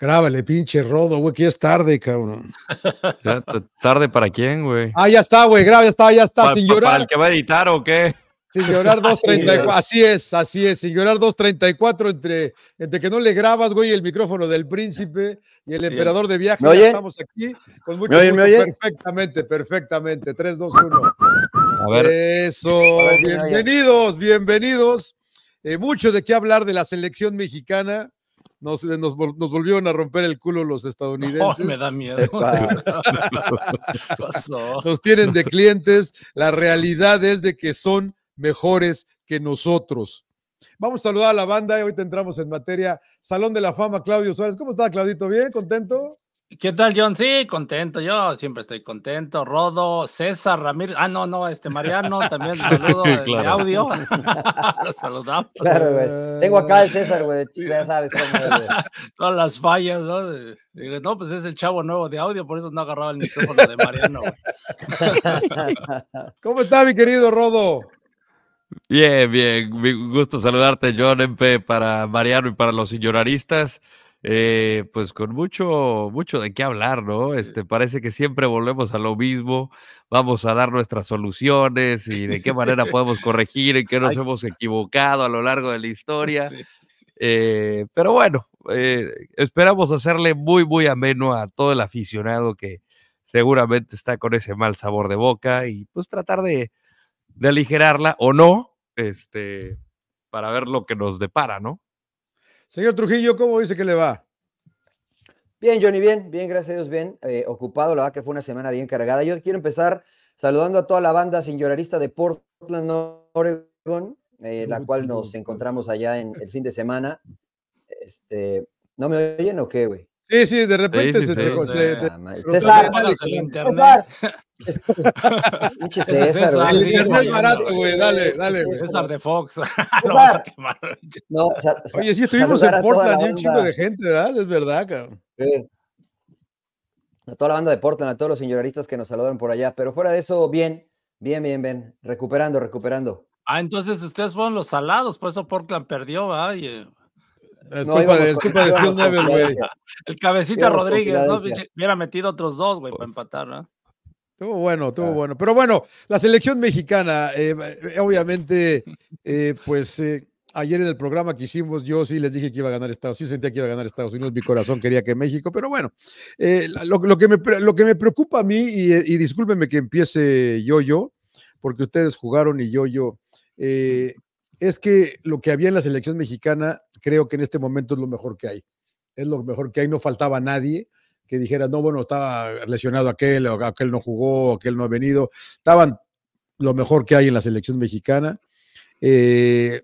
Grábale, pinche rodo, güey, que es tarde, cabrón. ¿Tarde para quién, güey? Ah, ya está, güey, graba, ya está, ya está, sin llorar. ¿Para el que va a editar o qué? Sin llorar 234, así es, así es, sin llorar 234 entre, entre que no le grabas, güey, el micrófono del príncipe y el emperador de viaje. ¿Me oye? Estamos aquí con mucho, ¿Me oye, perfectamente, perfectamente. 3, 2, 1. A ver. Eso, bienvenidos, bienvenidos. Eh, mucho de qué hablar de la selección mexicana. Eh, nos, volvieron a romper el culo los estadounidenses. me da miedo. Nos tienen de clientes. La realidad es de que son mejores que nosotros. Vamos a saludar a la banda y hoy entramos en materia. Salón de la Fama, Claudio Suárez. ¿Cómo está, Claudito? ¿Bien? ¿Contento? ¿Qué tal, John? Sí, contento. Yo siempre estoy contento. Rodo, César Ramírez. Ah, no, no, este Mariano también saludo de audio. Lo saludamos. Claro, güey. Tengo acá el César, güey. Ya sabes cómo es, Todas las fallas, ¿no? Digo, no, pues es el chavo nuevo de audio, por eso no agarraba el micrófono de Mariano. ¿Cómo está, mi querido Rodo? Bien, bien. mi gusto saludarte, John MP, para Mariano y para los señoraristas. Eh, pues con mucho, mucho de qué hablar, ¿no? Este, parece que siempre volvemos a lo mismo, vamos a dar nuestras soluciones y de qué manera podemos corregir, en qué nos hemos equivocado a lo largo de la historia. Eh, pero bueno, eh, esperamos hacerle muy, muy ameno a todo el aficionado que seguramente está con ese mal sabor de boca y pues tratar de, de aligerarla o no, este, para ver lo que nos depara, ¿no? Señor Trujillo, ¿cómo dice que le va? Bien, Johnny, bien, bien, gracias a Dios, bien. Eh, ocupado, la verdad que fue una semana bien cargada. Yo quiero empezar saludando a toda la banda señorarista de Portland, Oregon, eh, la cual nos encontramos allá en el fin de semana. Este, ¿No me oyen o qué, güey? Sí, sí, de repente se te. César, César. César, César es barato, güey. Dale, dale. Güey. César de Fox. Oye, sí, estuvimos en Portland y un chingo de gente, ¿verdad? Es verdad, cabrón. A toda la banda de Portland, a todos los señoraristas que nos saludaron por allá. Pero fuera de eso, bien, bien, bien, bien. Recuperando, recuperando. Ah, entonces ustedes fueron los salados, por eso Portland perdió, ¿verdad? El cabecita Rodríguez, Hubiera metido otros dos, güey, para pues, empatar, ¿no? Estuvo bueno, estuvo ah. bueno. Pero bueno, la selección mexicana, eh, eh, obviamente, eh, pues ayer en el programa que hicimos, yo sí les dije que iba a ganar Estados Unidos, sí sentía que iba a ganar Estados Unidos, mi corazón quería que México, pero bueno, lo, que me, lo que me preocupa a mí, y, y discúlpenme que empiece yo, yo, porque ustedes jugaron y yo, yo, es que lo que había en la selección mexicana creo que en este momento es lo mejor que hay. Es lo mejor que hay, no faltaba nadie que dijera, no, bueno, estaba lesionado aquel, aquel no jugó, aquel no ha venido. Estaban lo mejor que hay en la selección mexicana. Eh,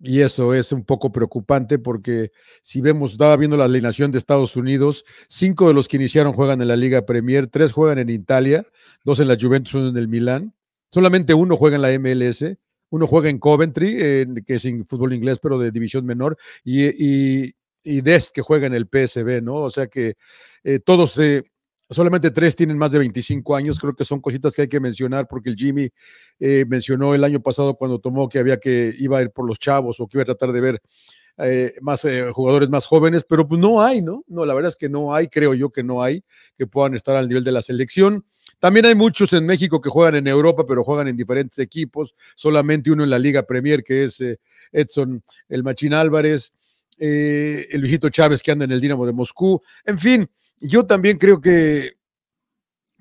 y eso es un poco preocupante porque si vemos, estaba viendo la alineación de Estados Unidos, cinco de los que iniciaron juegan en la Liga Premier, tres juegan en Italia, dos en la Juventus, uno en el Milán, solamente uno juega en la MLS uno juega en Coventry, que es en fútbol inglés, pero de división menor, y, y, Dest, que juega en el PSB, ¿no? O sea que eh, todos eh, solamente tres tienen más de 25 años. Creo que son cositas que hay que mencionar porque el Jimmy eh, mencionó el año pasado cuando tomó que había que iba a ir por los chavos o que iba a tratar de ver eh, más eh, jugadores más jóvenes, pero pues no hay, ¿no? No, la verdad es que no hay, creo yo que no hay que puedan estar al nivel de la selección. También hay muchos en México que juegan en Europa, pero juegan en diferentes equipos, solamente uno en la Liga Premier, que es eh, Edson El Machín Álvarez. el Luisito Chávez que anda en el Dinamo de Moscú. En fin, yo también creo que,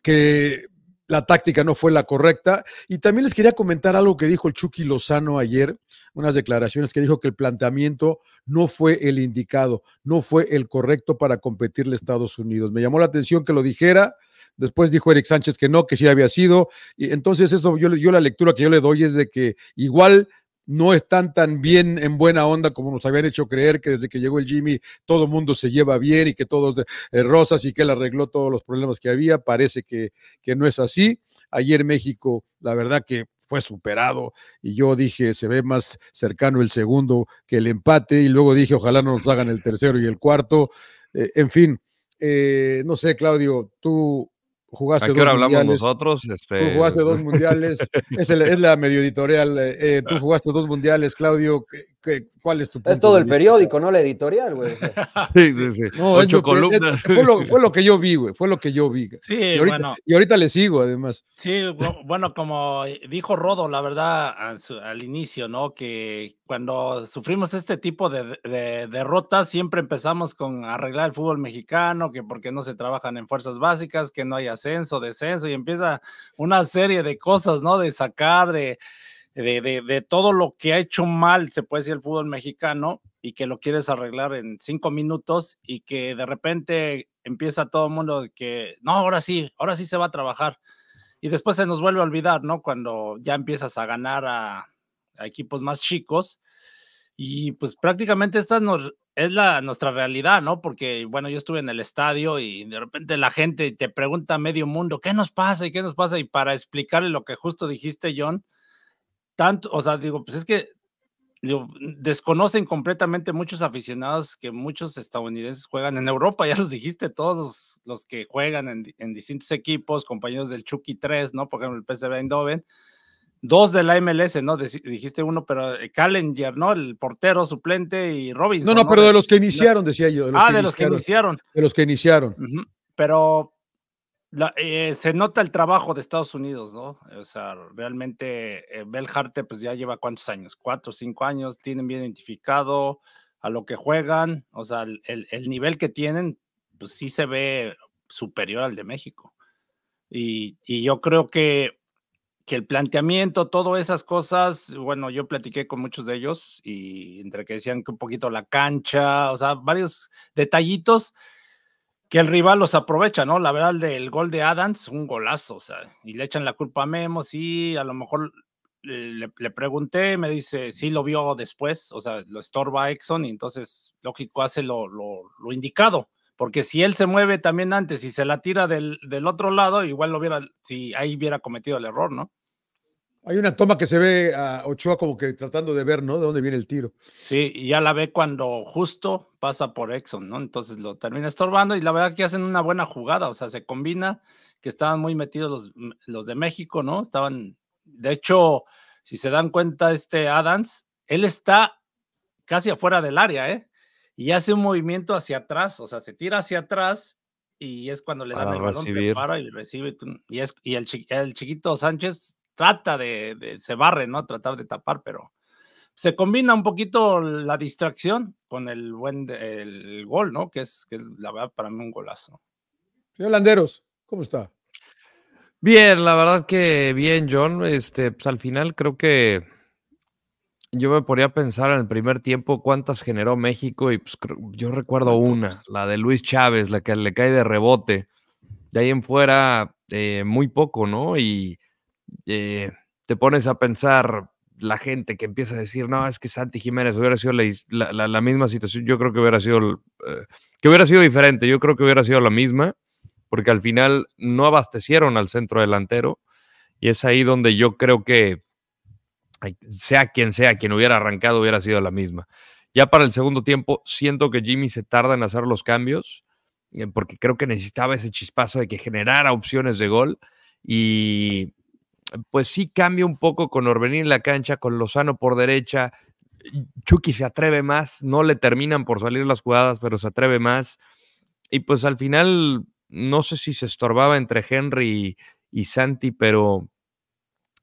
que la táctica no fue la correcta. Y también les quería comentar algo que dijo el Chucky Lozano ayer, unas declaraciones que dijo que el planteamiento no fue el indicado, no fue el correcto para competirle a Estados Unidos. Me llamó la atención que lo dijera. Después dijo Eric Sánchez que no, que sí había sido. Y entonces eso, yo, yo la lectura que yo le doy es de que igual no están tan bien en buena onda como nos habían hecho creer que desde que llegó el Jimmy todo mundo se lleva bien y que todos eh, rosas y que él arregló todos los problemas que había. Parece que, que no es así. Ayer México, la verdad que fue superado y yo dije, se ve más cercano el segundo que el empate y luego dije, ojalá no nos hagan el tercero y el cuarto. Eh, en fin, eh, no sé, Claudio, tú jugaste hablamos nosotros? Este, jugaste dos mundiales, es, la medio editorial, eh, eh, tú jugaste dos mundiales, Claudio, ¿Cuál es tu punto Es todo el periódico, no la editorial, güey. sí, sí, sí. Fue lo, que yo vi, güey. Fue lo que yo vi. Sí, y ahorita, Y ahorita le sigo, además. Sí, bueno, como dijo Rodo, la verdad, al inicio, ¿no? Que cuando sufrimos este tipo de, de derrotas, siempre empezamos con arreglar el fútbol mexicano, que porque no se trabajan en fuerzas básicas, que no hay ascenso, descenso, y empieza una serie de cosas, ¿no? De sacar, de de, todo lo que ha hecho mal, se puede decir, el fútbol mexicano y que lo quieres arreglar en cinco minutos y que de repente empieza todo el mundo que, no, ahora sí, ahora sí se va a trabajar. Y después se nos vuelve a olvidar, ¿no? Cuando ya empiezas a ganar a, equipos más chicos. Y pues prácticamente esta es la, nuestra realidad, ¿no? Porque, bueno, yo estuve en el estadio y de repente la gente te pregunta a medio mundo, ¿qué nos pasa? ¿Y qué nos pasa? Y para explicarle lo que justo dijiste, John, tanto, o sea, digo, pues es que digo, desconocen completamente muchos aficionados que muchos estadounidenses juegan en Europa, ya los dijiste, todos los, que juegan en, en, distintos equipos, compañeros del Chucky 3, ¿no? Por ejemplo, el PSV Eindhoven, dos de la MLS, ¿no? dijiste uno, pero eh, Callenger, ¿no? El portero suplente y Robinson. No, no, pero de los que iniciaron, decía yo. ah, de los que iniciaron. De los que iniciaron. Pero eh, se nota el trabajo de Estados Unidos, ¿no? O sea, realmente eh, Belharte pues ya lleva cuántos años, cuatro o cinco años, tienen bien identificado a lo que juegan, o sea, el, nivel que tienen, pues sí se ve superior al de México. Y, yo creo que, que el planteamiento, todas esas cosas, bueno, yo platiqué con muchos de ellos y entre que decían que un poquito la cancha, o sea, varios detallitos que el rival los aprovecha, ¿no? La verdad, el del gol de Adams, un golazo, o sea, y le echan la culpa a Memo, sí, a lo mejor le, pregunté, me dice, sí lo vio después, o sea, lo estorba Exxon y entonces, lógico, hace lo, lo, lo, indicado, porque si él se mueve también antes y se la tira del, del otro lado, igual lo hubiera, si ahí hubiera cometido el error, ¿no? Hay una toma que se ve a Ochoa como que tratando de ver, ¿no? De dónde viene el tiro. Sí, y ya la ve cuando justo pasa por Exxon, ¿no? Entonces lo termina estorbando y la verdad que hacen una buena jugada, o sea, se combina que estaban muy metidos los, de México, ¿no? Estaban, de hecho, si se dan cuenta, este Adams, él está casi afuera del área, ¿eh? Y hace un movimiento hacia atrás, o sea, se tira hacia atrás y es cuando le dan el balón, Para y recibe. Y, es, y el, el chiquito Sánchez trata de, se barre, ¿no? Tratar de tapar, pero se combina un poquito la distracción con el buen el gol, ¿no? Que es, que la verdad para mí un golazo. Señor Landeros, ¿cómo está? Bien, la verdad que bien, John. Este, pues al final creo que yo me podría pensar en el primer tiempo cuántas generó México y pues, yo recuerdo una, la de Luis Chávez, la que le cae de rebote. De ahí en fuera, eh, muy poco, ¿no? Y eh, te pones a pensar la gente que empieza a decir, no, es que Santi Jiménez hubiera sido la, misma situación, yo creo que hubiera sido, eh, que hubiera sido diferente, yo creo que hubiera sido la misma, porque al final no abastecieron al centro delantero y es ahí donde yo creo que sea quien sea, quien hubiera arrancado hubiera sido la misma. Ya para el segundo tiempo, siento que Jimmy se tarda en hacer los cambios, eh, porque creo que necesitaba ese chispazo de que generara opciones de gol y pues sí cambia un poco con Orbelín en la cancha, con Lozano por derecha. Chucky se atreve más, no le terminan por salir las jugadas, pero se atreve más. Y pues al final, no sé si se estorbaba entre Henry y, Santi, pero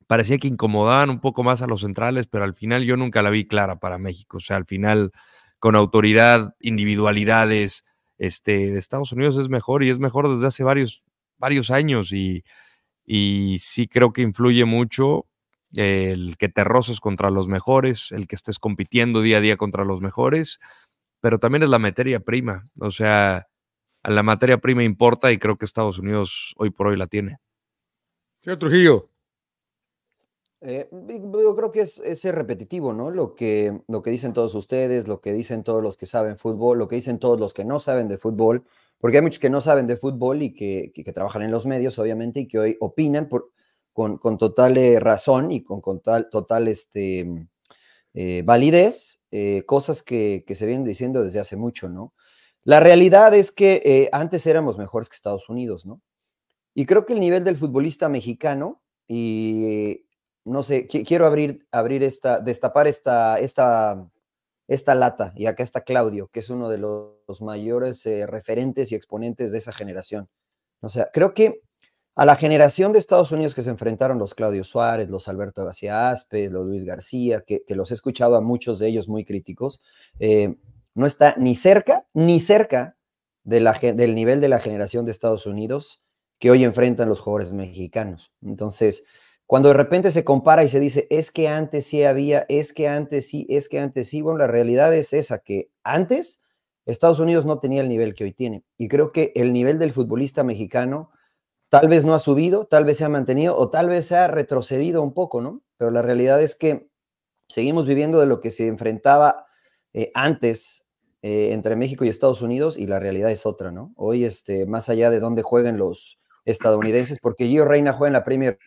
parecía que incomodaban un poco más a los centrales, pero al final yo nunca la vi clara para México. O sea, al final, con autoridad, individualidades, este, de Estados Unidos es mejor y es mejor desde hace varios, varios años y y sí creo que influye mucho el que te roces contra los mejores, el que estés compitiendo día a día contra los mejores, pero también es la materia prima, o sea, la materia prima importa y creo que Estados Unidos hoy por hoy la tiene. Señor Trujillo. yo eh, creo que es, es, repetitivo, ¿no? Lo que, lo que dicen todos ustedes, lo que dicen todos los que saben fútbol, lo que dicen todos los que no saben de fútbol, porque hay muchos que no saben de fútbol y que, trabajan en los medios, obviamente, y que hoy opinan con, total eh, razón y con, con tal, total este, mm, eh, validez, eh, cosas que, se vienen diciendo desde hace mucho, ¿no? La realidad es que antes éramos mejores que Estados Unidos, ¿no? Y creo que el nivel del futbolista mexicano, y no sé, quiero abrir, abrir esta, destapar esta, esta esta lata. Y acá está Claudio, que es uno de los, mayores eh, referentes y exponentes de esa generación. O sea, creo que a la generación de Estados Unidos que se enfrentaron los Claudio Suárez, los Alberto García Aspes, los Luis García, que, los he escuchado a muchos de ellos muy críticos, eh, no está ni cerca, ni cerca del nivel de la generación de Estados Unidos que hoy enfrentan los jugadores mexicanos. Entonces, cuando de repente se compara y se dice, es que antes sí había, es que antes sí, es que antes sí, bueno, la realidad es esa, que antes Estados Unidos no tenía el nivel que hoy tiene. Y creo que el nivel del futbolista mexicano tal vez no ha subido, tal vez se ha mantenido o tal vez se ha retrocedido un poco, ¿no? Pero la realidad es que seguimos viviendo de lo que se enfrentaba eh, antes eh, entre México y Estados Unidos y la realidad es otra, ¿no? Hoy, este, más allá de dónde jueguen los estadounidenses, porque Gio Reina juega en la Premier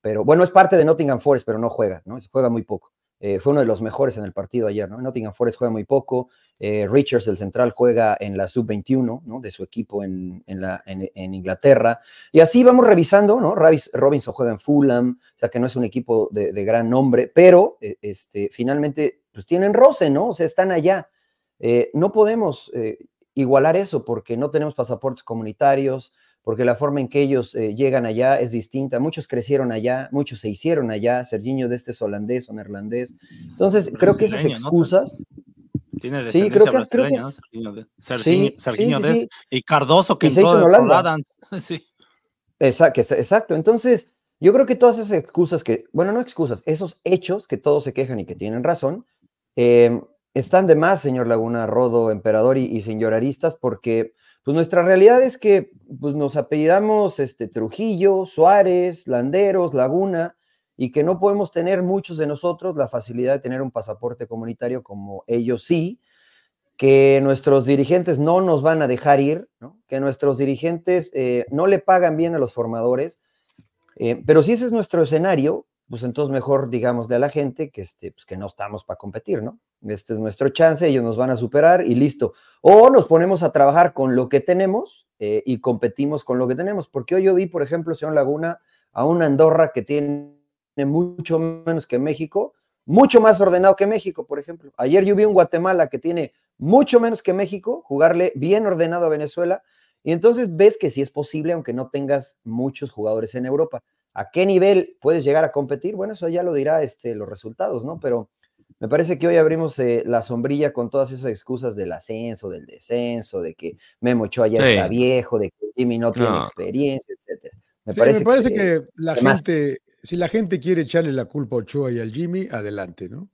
pero bueno, es parte de Nottingham Forest, pero no juega, ¿no? Juega muy poco. Eh, fue uno de los mejores en el partido ayer, ¿no? Nottingham Forest juega muy poco, eh, Richards, el central, juega en la sub-21, ¿no? De su equipo en, la, en, Inglaterra. Y así vamos revisando, ¿no? Robinson juega en Fulham, o sea que no es un equipo de, gran nombre, pero eh, este, finalmente, pues tienen roce, ¿no? O sea, están allá. no podemos igualar eso porque no tenemos pasaportes comunitarios, porque la forma en que ellos eh, llegan allá es distinta. Muchos crecieron allá, muchos se hicieron allá. Serginho de este es holandés o neerlandés. Entonces, creo que esas excusas... Tiene sí, creo que, creo que es... sí, Serginho este. y Cardoso que y se hizo en Holanda. Exacto, exacto. Entonces, yo creo que todas esas excusas que, bueno, no excusas, esos hechos que todos se quejan y que tienen razón, eh, están de más, señor Laguna, Rodo, Emperador y, señor Aristas, porque pues nuestra realidad es que pues, nos apellidamos este, Trujillo, Suárez, Landeros, Laguna, y que no podemos tener muchos de nosotros la facilidad de tener un pasaporte comunitario como ellos sí, que nuestros dirigentes no nos van a dejar ir, que nuestros dirigentes eh, no le pagan bien a los formadores, eh, pero si ese es nuestro escenario, pues entonces mejor digamos de a la gente que, este, pues, que no estamos para competir, ¿no? este es nuestro chance, ellos nos van a superar y listo. O nos ponemos a trabajar con lo que tenemos eh, y competimos con lo que tenemos, porque hoy yo vi, por ejemplo, Señor Laguna, a una Andorra que tiene mucho menos que México, mucho más ordenado que México, por ejemplo. Ayer yo vi un Guatemala que tiene mucho menos que México, jugarle bien ordenado a Venezuela, y entonces ves que sí es posible, aunque no tengas muchos jugadores en Europa. ¿A qué nivel puedes llegar a competir? Bueno, eso ya lo dirá este, los resultados, ¿no? Pero me parece que hoy abrimos eh, la sombrilla con todas esas excusas del ascenso, del descenso, de que Memo Ochoa ya está viejo, de que Jimmy no, tiene experiencia, etc. Me, parece, parece, que, la gente, si la gente quiere echarle la culpa a Ochoa y al Jimmy, adelante, ¿no?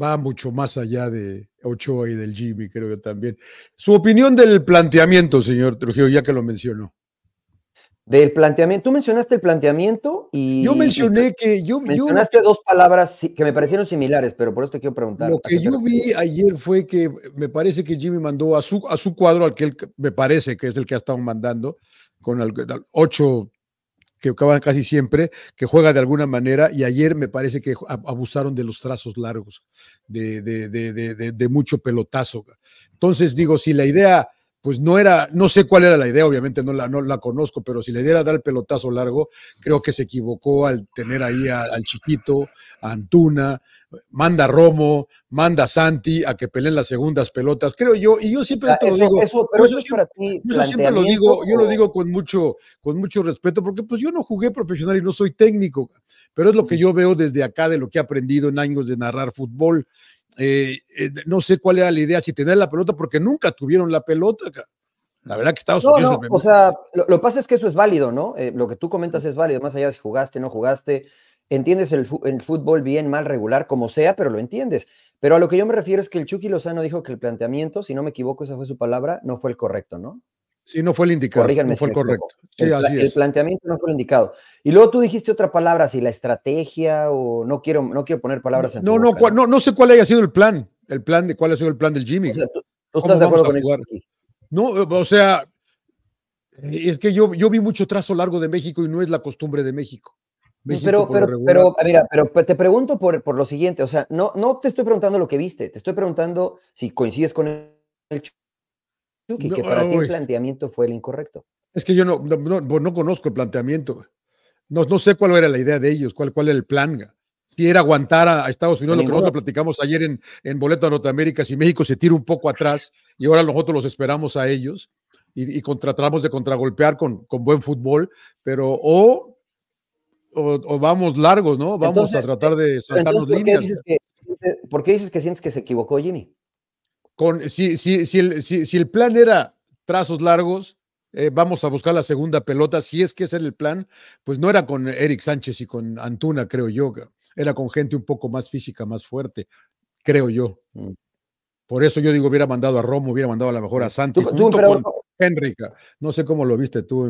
Va mucho más allá de Ochoa y del Jimmy, creo yo también. Su opinión del planteamiento, señor Trujillo, ya que lo mencionó. Del planteamiento, tú mencionaste el planteamiento y. Yo mencioné que. Yo, mencionaste dos palabras que me parecieron similares, pero por eso te quiero preguntar. Lo que yo vi ayer fue que me parece que Jimmy mandó a su, a su cuadro, al que él, me parece que es el que ha estado mandando, con el, ocho que acaban casi siempre, que juega de alguna manera, y ayer me parece que abusaron de los trazos largos, de, de, de, de mucho pelotazo. Entonces, digo, si la idea pues no era, no sé cuál era la idea, obviamente no la, no la conozco, pero si le diera dar pelotazo largo, creo que se equivocó al tener ahí al chiquito, a Antuna, manda Romo, manda Santi a que peleen las segundas pelotas, creo yo, y yo siempre lo digo, lo digo, yo lo digo con mucho, con mucho respeto, porque pues yo no jugué profesional y no soy técnico, pero es lo que yo veo desde acá de lo que he aprendido en años de narrar fútbol eh, eh, no sé cuál era la idea, si tener la pelota, porque nunca tuvieron la pelota. La verdad que Estados no, Unidos... o sea, lo que pasa es que eso es válido, ¿no? Eh, lo que tú comentas es válido, más allá de si jugaste, no jugaste, entiendes el, el, fútbol bien, mal, regular, como sea, pero lo entiendes. Pero a lo que yo me refiero es que el Chucky Lozano dijo que el planteamiento, si no me equivoco, esa fue su palabra, no fue el correcto, ¿no? Sí, no fue el indicado. no fue el correcto. Sí, así es. el planteamiento no fue el indicado. Y luego tú dijiste otra palabra, si la estrategia o no quiero, no quiero poner palabras en no, no, no, sé cuál haya sido el plan, el plan de cuál ha sido el plan del Jimmy. O ¿tú, estás de acuerdo con él? No, o sea, eh, es que yo, yo vi mucho trazo largo de México y no es la costumbre de México. pero, pero, pero, ah, mira, pero te pregunto por, por lo siguiente, o sea, no, no te estoy preguntando lo que viste, te estoy preguntando si coincides con el y que para ti el planteamiento fue el incorrecto. Es que yo no, no, conozco el planteamiento. No, no sé cuál era la idea de ellos, cuál, cuál era el plan. Si era aguantar a, Estados Unidos, lo que nosotros platicamos ayer en, en Boleto a Norteamérica, si México se tira un poco atrás y ahora nosotros los esperamos a ellos y, y tratamos de contragolpear con, con buen fútbol, pero o, vamos largos, ¿no? Vamos a tratar de saltarnos los líneas. ¿Por qué dices que sientes que se equivocó Jimmy? con, si, si, si, el, si, el, plan era trazos largos, eh, vamos a buscar la segunda pelota, si es que ese era el plan, pues no era con Eric Sánchez y con Antuna, creo yo, era con gente un poco más física, más fuerte, creo yo. Mm. Por eso yo digo, hubiera mandado a Romo, hubiera mandado a lo mejor a Santi, junto con No sé cómo lo viste tú.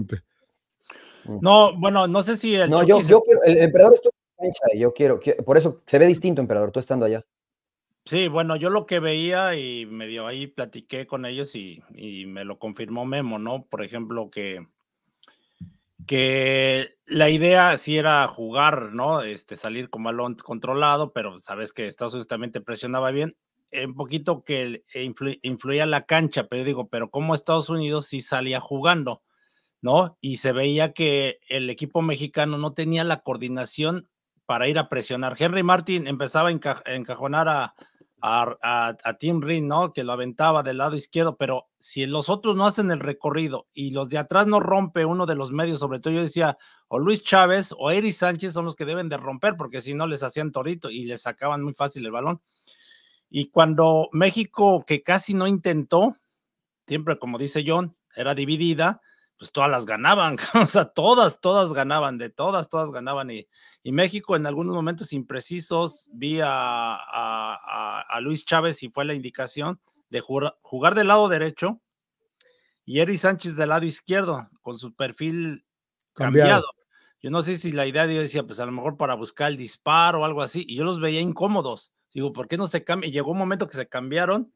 Mm. No, bueno, no sé si el. No, yo, quiero, el emperador yo quiero, por eso se ve distinto, emperador, tú estando allá. Sí, bueno, yo lo que veía y medio ahí platiqué con ellos y, me lo confirmó Memo, ¿no? Por ejemplo, que, que la idea sí era jugar, ¿no? Este, salir con balón controlado, pero sabes que Estados Unidos también te presionaba bien. Eh, un poquito que e influía la cancha, pero digo, pero como Estados Unidos sí salía jugando, ¿no? Y se veía que el equipo mexicano no tenía la coordinación para ir a presionar. Henry Martin empezaba a encajonar a, a, Tim Reed ¿no? Que lo aventaba del lado izquierdo, pero si los otros no hacen el recorrido y los de atrás no rompe uno de los medios, sobre todo yo decía, o Luis Chávez o Eri Sánchez son los que deben de romper, porque si no les hacían torito y les sacaban muy fácil el balón. Y cuando México, que casi no intentó, siempre como dice John, era dividida, pues todas las ganaban, o sea, todas, todas ganaban, de todas, todas ganaban. Y, México en algunos momentos imprecisos, vi a, Luis Chávez y fue la indicación de jugar, jugar del lado derecho y Eri Sánchez del lado izquierdo, con su perfil cambiado. Yo no sé si la idea de yo decía, pues a lo mejor para buscar el disparo o algo así, y yo los veía incómodos. Digo, ¿por qué no se cambia? Llegó un momento que se cambiaron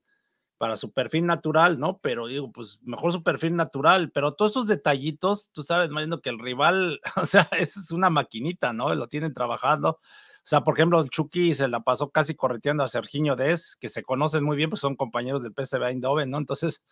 para su perfil natural, ¿no? Pero digo, pues mejor su perfil natural, pero todos esos detallitos, tú sabes, Marino, que el rival, o sea, es una maquinita, ¿no? Lo tienen trabajando. O sea, por ejemplo, Chucky se la pasó casi correteando a Sergiño Dez, que se conocen muy bien, pues son compañeros del PSV Eindhoven, ¿no? Entonces,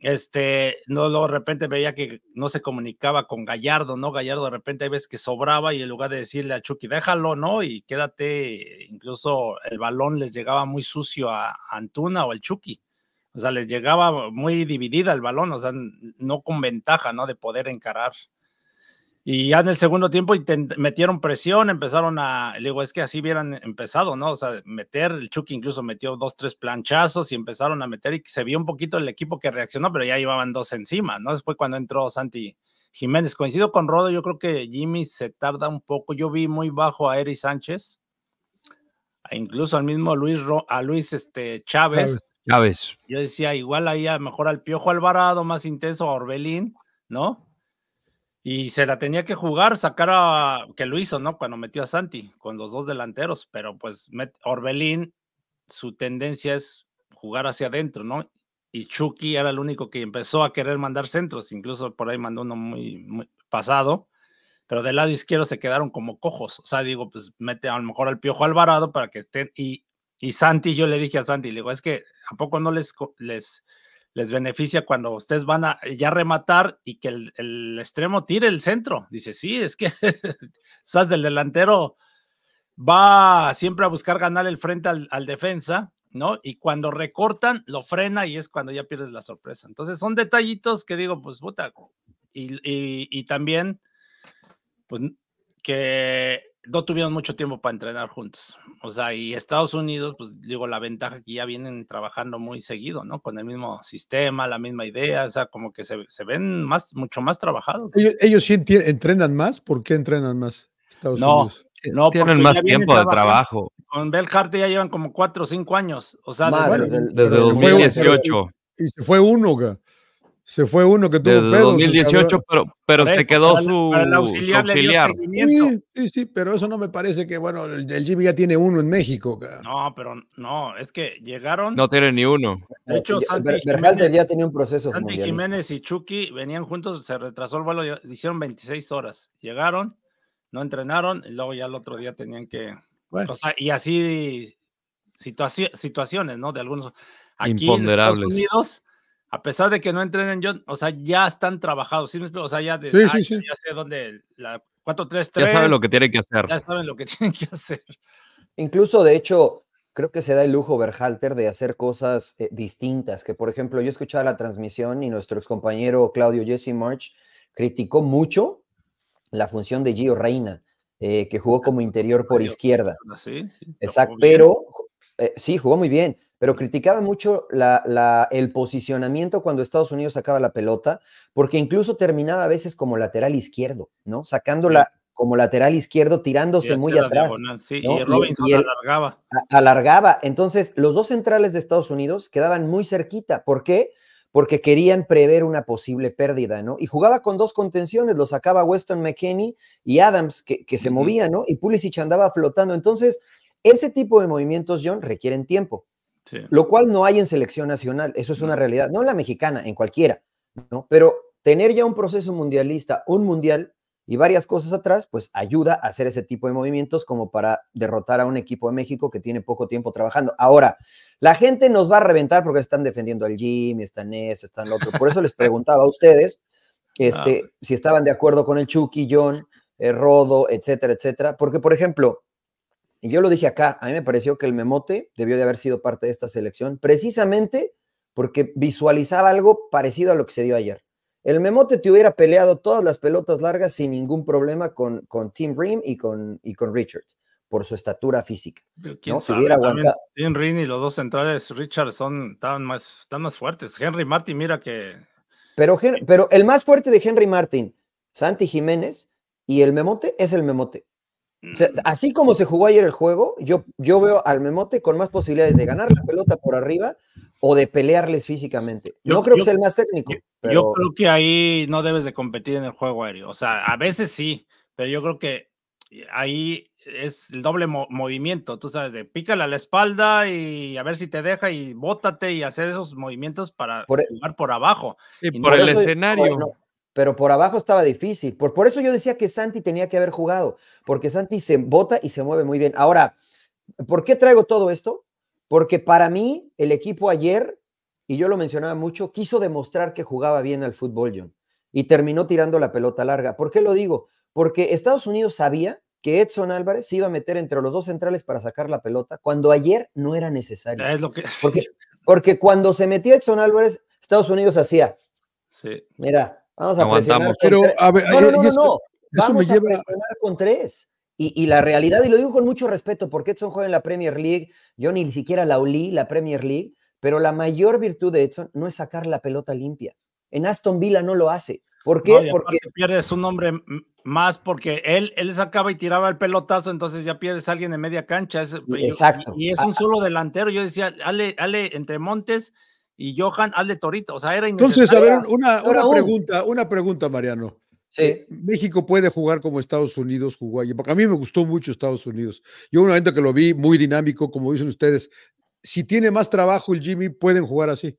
este, no, luego de repente veía que no se comunicaba con Gallardo, ¿no? Gallardo de repente hay veces que sobraba y en lugar de decirle a Chucky, déjalo, ¿no? Y quédate, incluso el balón les llegaba muy sucio a Antuna o al Chucky. O sea, les llegaba muy dividida el balón, o sea, no con ventaja, ¿no? De poder encarar. Y ya en el segundo tiempo metieron presión, empezaron a, le digo, es que así hubieran empezado, ¿no? O sea, meter, el Chucky incluso metió dos, tres planchazos y empezaron a meter y se vio un poquito el equipo que reaccionó, pero ya llevaban dos encima, ¿no? Después cuando entró Santi Jiménez, coincido con Rodo, yo creo que Jimmy se tarda un poco, yo vi muy bajo a Eri Sánchez, incluso al mismo Luis, a Luis este, Chávez. Chávez. Yo decía, igual ahí a mejor al Piojo Alvarado, más intenso a Orbelín, ¿no? Y se la tenía que jugar, sacar a. que lo hizo, ¿no? Cuando metió a Santi con los dos delanteros, pero pues Orbelín, su tendencia es jugar hacia adentro, ¿no? Y Chucky era el único que empezó a querer mandar centros, incluso por ahí mandó uno muy, pasado, pero del lado izquierdo se quedaron como cojos. O sea, digo, pues mete a lo mejor al Piojo Alvarado para que estén. Y, Santi, yo le dije a Santi, le digo, es que ¿a poco no les, les les beneficia cuando ustedes van a eh, ya rematar y que el, extremo tire el centro. Dice, sí, es que estás del delantero, va siempre a buscar ganar el frente al, defensa, ¿no? Y cuando recortan, lo frena y es cuando ya pierdes la sorpresa. Entonces son detallitos que digo, pues puta. Y, y, y también, pues que no tuvieron mucho tiempo para entrenar juntos. O sea, y Estados Unidos, pues digo, la ventaja que ya vienen trabajando muy seguido, ¿no? Con el mismo sistema, la misma idea, o sea, como que se, ven más, mucho más trabajados. Ellos, sí entrenan más, ¿por qué entrenan más Estados Unidos? Eh, no, tienen más tiempo de trabajo. Con Bell Hart ya llevan como cuatro o cinco años, o sea, desde, 2018. Y se fue uno, güey. Se fue uno que tuvo Desde 2018, pero, pero se quedó su auxiliar. Sí, sí, pero eso no me parece que, bueno, el, Jimmy ya tiene uno en México. No, pero no, es que llegaron. No tiene ni uno. De hecho, Santi Jiménez, tenía un proceso. Santi Jiménez y Chucky venían juntos, se retrasó el vuelo, hicieron 26 horas. Llegaron, no entrenaron, y luego ya el otro día tenían que. y así situaciones, ¿no? De algunos. Aquí Imponderables. Unidos, a pesar de que no entrenen John, o sea, ya están trabajados, o sea, ya, de, ah, ya sé dónde, la 4-3-3. Ya saben lo que tienen que hacer. Ya saben lo que tienen que hacer. Incluso, de hecho, creo que se da el lujo Berhalter de hacer cosas eh, distintas, que por ejemplo, yo escuchaba la transmisión y nuestro compañero Claudio Jesse March criticó mucho la función de Gio Reina, eh, que jugó ah, como interior por izquierda. Ah, Exacto, pero eh, sí, jugó muy bien pero criticaba mucho el posicionamiento cuando Estados Unidos sacaba la pelota, porque incluso terminaba a veces como lateral izquierdo, ¿no? Sacándola como lateral izquierdo, tirándose muy atrás. y Robinson alargaba. Alargaba. Entonces, los dos centrales de Estados Unidos quedaban muy cerquita. ¿Por qué? Porque querían prever una posible pérdida, ¿no? Y jugaba con dos contenciones, lo sacaba Weston McKinney y Adams, que, se movían, movía, ¿no? Y Pulisic andaba flotando. Entonces, ese tipo de movimientos, John, requieren tiempo. Lo cual no hay en selección nacional, eso es una realidad, no en la mexicana, en cualquiera, ¿no? Pero tener ya un proceso mundialista, un mundial y varias cosas atrás, pues ayuda a hacer ese tipo de movimientos como para derrotar a un equipo de México que tiene poco tiempo trabajando. Ahora, la gente nos va a reventar porque están defendiendo al Jimmy, están eso, están lo otro. Por eso les preguntaba a ustedes este, si estaban de acuerdo con el Chucky, John, eh, Rodo, etcétera, etcétera. Porque, por ejemplo, y yo lo dije acá, a mí me pareció que el Memote debió de haber sido parte de esta selección, precisamente porque visualizaba algo parecido a lo que se dio ayer. El Memote te hubiera peleado todas las pelotas largas sin ningún problema con, con Tim Ream y con, y con Richards, por su estatura física. Tim Ream y los dos centrales Richards son están más, tan más fuertes. Henry Martin, mira que... Pero, pero el más fuerte de Henry Martin, Santi Jiménez, y el Memote es el Memote. Mm. así como se jugó ayer el juego, yo, yo veo al Memote con más posibilidades de ganar la pelota por arriba o de pelearles físicamente. no creo que sea el más técnico. Yo, creo que ahí no debes de competir en el juego aéreo. O sea, a veces sí, pero yo creo que ahí es el doble movimiento. Tú sabes, de pícale a la espalda y a ver si te deja y bótate y hacer esos movimientos para e jugar por abajo. Y, por el escenario pero por abajo estaba difícil. Por, por eso yo decía que Santi tenía que haber jugado, porque Santi se bota y se mueve muy bien. Ahora, ¿por qué traigo todo esto? Porque para mí el equipo ayer, y yo lo mencionaba mucho, quiso demostrar que jugaba bien al fútbol, John, y terminó tirando la pelota larga. ¿Por qué lo digo? Porque Estados Unidos sabía que Edson Álvarez se iba a meter entre los dos centrales para sacar la pelota, cuando ayer no era necesario. Es lo que... porque, porque cuando se metía Edson Álvarez, Estados Unidos hacía. Sí. Mira, Vamos a presionar. Pero, a no, no, eh, no, no, Vamos lleva... a presionar con tres. Y, la realidad, y lo digo con mucho respeto, porque Edson juega en la Premier League, yo ni siquiera la olí, la Premier League, pero la mayor virtud de Edson no es sacar la pelota limpia. En Aston Villa no lo hace. ¿Por qué? porque pierdes un hombre más porque él, él sacaba y tiraba el pelotazo, entonces ya pierdes a alguien en media cancha. Exacto. Y, y, es un solo delantero. Yo decía, Ale, Ale entre Montes y Johan, hazle torito. O sea, era Entonces, a ver, una, pregunta, una pregunta, Mariano. Sí. Eh, México puede jugar como Estados Unidos jugó ayer, porque a mí me gustó mucho Estados Unidos. Yo una vez que lo vi muy dinámico, como dicen ustedes, si tiene más trabajo el Jimmy, pueden jugar así.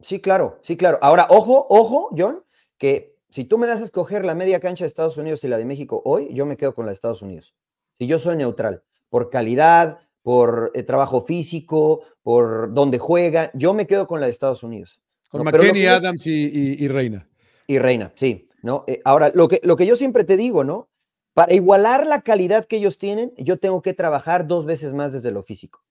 Sí, claro, sí, claro. Ahora, ojo, ojo, John, que si tú me das a escoger la media cancha de Estados Unidos y la de México hoy, yo me quedo con la de Estados Unidos. Si yo soy neutral, por calidad, por eh, trabajo físico, por dónde juega. Yo me quedo con la de Estados Unidos. Con ¿no? Adams y, Reina. Y Reina, sí. ¿no? Eh, ahora, lo que, lo que yo siempre te digo, ¿no? Para igualar la calidad que ellos tienen, yo tengo que trabajar dos veces más desde lo físico.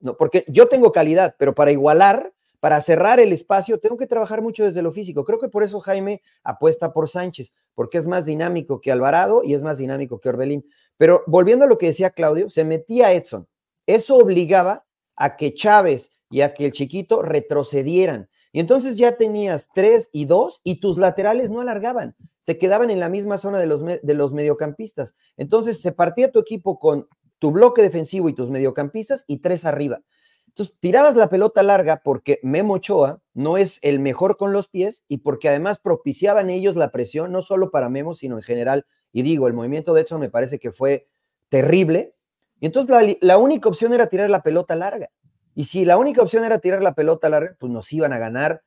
No, porque yo tengo calidad, pero para igualar, para cerrar el espacio, tengo que trabajar mucho desde lo físico. Creo que por eso Jaime apuesta por Sánchez, porque es más dinámico que Alvarado y es más dinámico que Orbelín. Pero volviendo a lo que decía Claudio, se metía Edson. Eso obligaba a que Chávez y a que el chiquito retrocedieran. Y entonces ya tenías tres y dos y tus laterales no alargaban, te quedaban en la misma zona de los, de los mediocampistas. Entonces se partía tu equipo con tu bloque defensivo y tus mediocampistas y tres arriba. Entonces tirabas la pelota larga porque Memo Ochoa no es el mejor con los pies y porque además propiciaban ellos la presión, no solo para Memo, sino en general. Y digo, el movimiento de hecho me parece que fue terrible, y entonces la, única opción era tirar la pelota larga. Y si la única opción era tirar la pelota larga, pues nos iban a ganar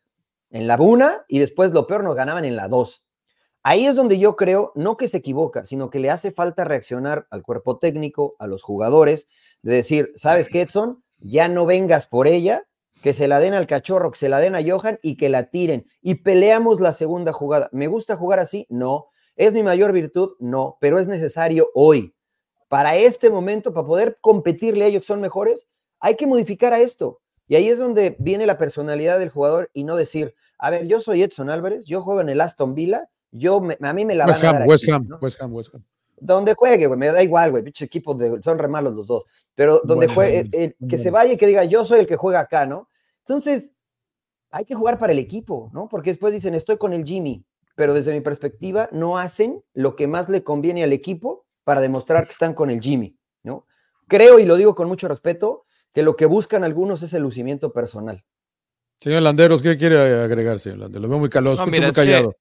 en la una y después lo peor nos ganaban en la dos. Ahí es donde yo creo, no que se equivoca, sino que le hace falta reaccionar al cuerpo técnico, a los jugadores, de decir, ¿sabes qué, Edson? Ya no vengas por ella, que se la den al cachorro, que se la den a Johan y que la tiren. Y peleamos la segunda jugada. ¿Me gusta jugar así? No. ¿Es mi mayor virtud? No, pero es necesario hoy para este momento, para poder competirle a ellos que son mejores, hay que modificar a esto. Y ahí es donde viene la personalidad del jugador y no decir, a ver, yo soy Edson Álvarez, yo juego en el Aston Villa, yo a mí me la van a dar West Ham, West Ham, West Ham. Donde juegue, güey, me da igual, güey, equipos de, son re malos los dos, pero donde juegue, eh, eh, que se vaya y que diga, yo soy el que juega acá, ¿no? Entonces, hay que jugar para el equipo, ¿no? Porque después dicen, estoy con el Jimmy, pero desde mi perspectiva no hacen lo que más le conviene al equipo para demostrar que están con el Jimmy, ¿no? Creo, y lo digo con mucho respeto, que lo que buscan algunos es el lucimiento personal. Señor Landeros, ¿qué quiere agregar, señor Landeros? Lo veo muy caloso, no, muy callado.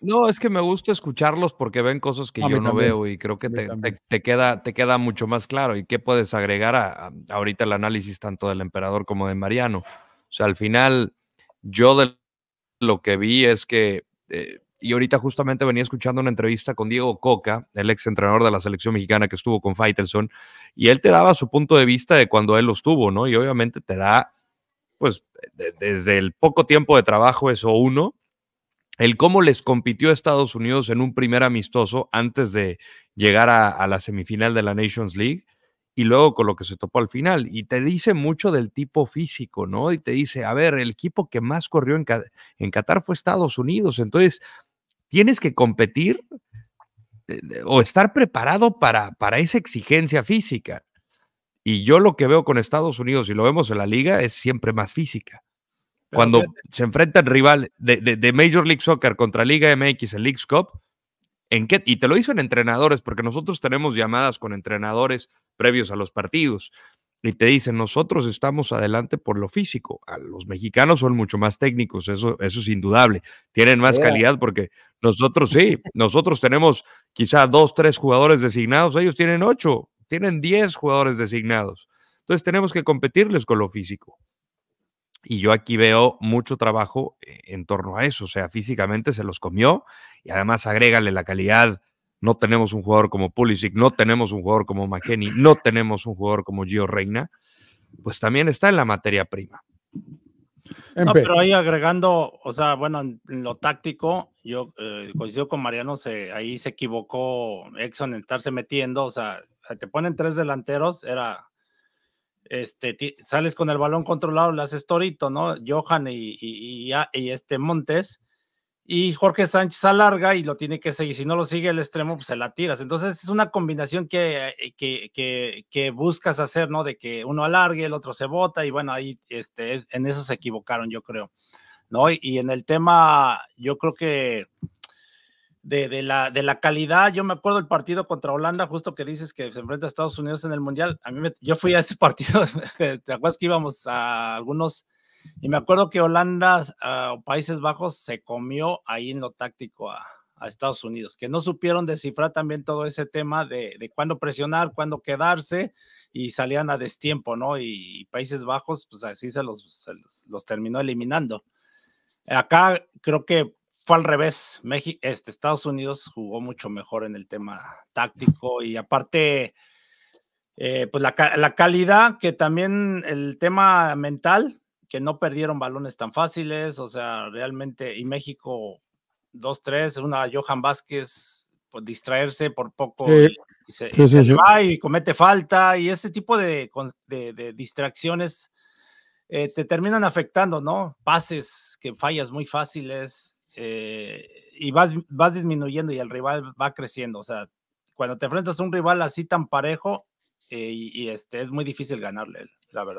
no, es que me gusta escucharlos porque ven cosas que yo no veo y creo que te, queda, te queda mucho más claro. ¿Y qué puedes agregar a, ahorita el análisis tanto del emperador como de Mariano? O sea, al final, yo lo que vi es que eh, y ahorita justamente venía escuchando una entrevista con Diego Coca, el ex entrenador de la selección mexicana que estuvo con Faitelson, y él te daba su punto de vista de cuando él los tuvo, ¿no? Y obviamente te da, pues, desde el poco tiempo de trabajo, eso uno, el cómo les compitió Estados Unidos en un primer amistoso antes de llegar a, la semifinal de la Nations League y luego con lo que se topó al final. Y te dice mucho del tipo físico, ¿no? Y te dice, a ver, el equipo que más corrió en, en Qatar fue Estados Unidos, entonces tienes que competir eh, o estar preparado para, para esa exigencia física. Y yo lo que veo con Estados Unidos y lo vemos en la liga es siempre más física. Cuando se enfrenta el rival de, Major League Soccer contra Liga MX en League Cup, ¿en qué? y te lo en entrenadores, porque nosotros tenemos llamadas con entrenadores previos a los partidos y te dicen, nosotros estamos adelante por lo físico. Ah, los mexicanos son mucho más técnicos, eso, eso es indudable. Tienen más calidad porque nosotros sí, nosotros tenemos quizá dos, tres jugadores designados, ellos tienen ocho, tienen diez jugadores designados. Entonces tenemos que competirles con lo físico. Y yo aquí veo mucho trabajo eh, en torno a eso, o sea, físicamente se los comió y además agrégale la calidad no tenemos un jugador como Pulisic, no tenemos un jugador como McKenny, no tenemos un jugador como Gio Reina, pues también está en la materia prima. pero ahí agregando, o sea, bueno, en lo táctico, yo eh, coincido con Mariano, se, ahí se equivocó Exxon en estarse metiendo, o sea, te ponen tres delanteros, era, este, sales con el balón controlado, le haces torito, ¿no? Johan y, y este Montes, y Jorge Sánchez alarga y lo tiene que seguir. Si no lo sigue el extremo, pues se la tiras. Entonces es una combinación que, eh, que, buscas hacer, ¿no? De que uno alargue, el otro se bota y bueno, ahí este, en eso se equivocaron, yo creo, ¿no? Y, en el tema, yo creo que... De, la, de la calidad. Yo me acuerdo el partido contra Holanda, justo que dices que se enfrenta a Estados Unidos en el Mundial. A mí yo fui a ese partido, ¿te acuerdas que íbamos a algunos y me acuerdo que Holanda ah, o Países Bajos se comió ahí en lo táctico a, Estados Unidos, que no supieron descifrar también todo ese tema de, de cuándo presionar, cuándo quedarse y salían a destiempo, ¿no? Y, Países Bajos, pues así se los, los, terminó eliminando. Acá creo que fue al revés. este, Estados Unidos jugó mucho mejor en el tema táctico y aparte... Eh, pues la, la, calidad, que también el tema mental, que no perdieron balones tan fáciles, o sea, realmente, y México 2-3, una Johan Vázquez por pues, distraerse por poco y, se, va y comete falta y ese tipo de, distracciones eh, te terminan afectando, ¿no? Pases que fallas muy fáciles eh, y vas, vas disminuyendo y el rival va creciendo, o sea, cuando te enfrentas a un rival así tan parejo eh, y, este, es muy difícil ganarle.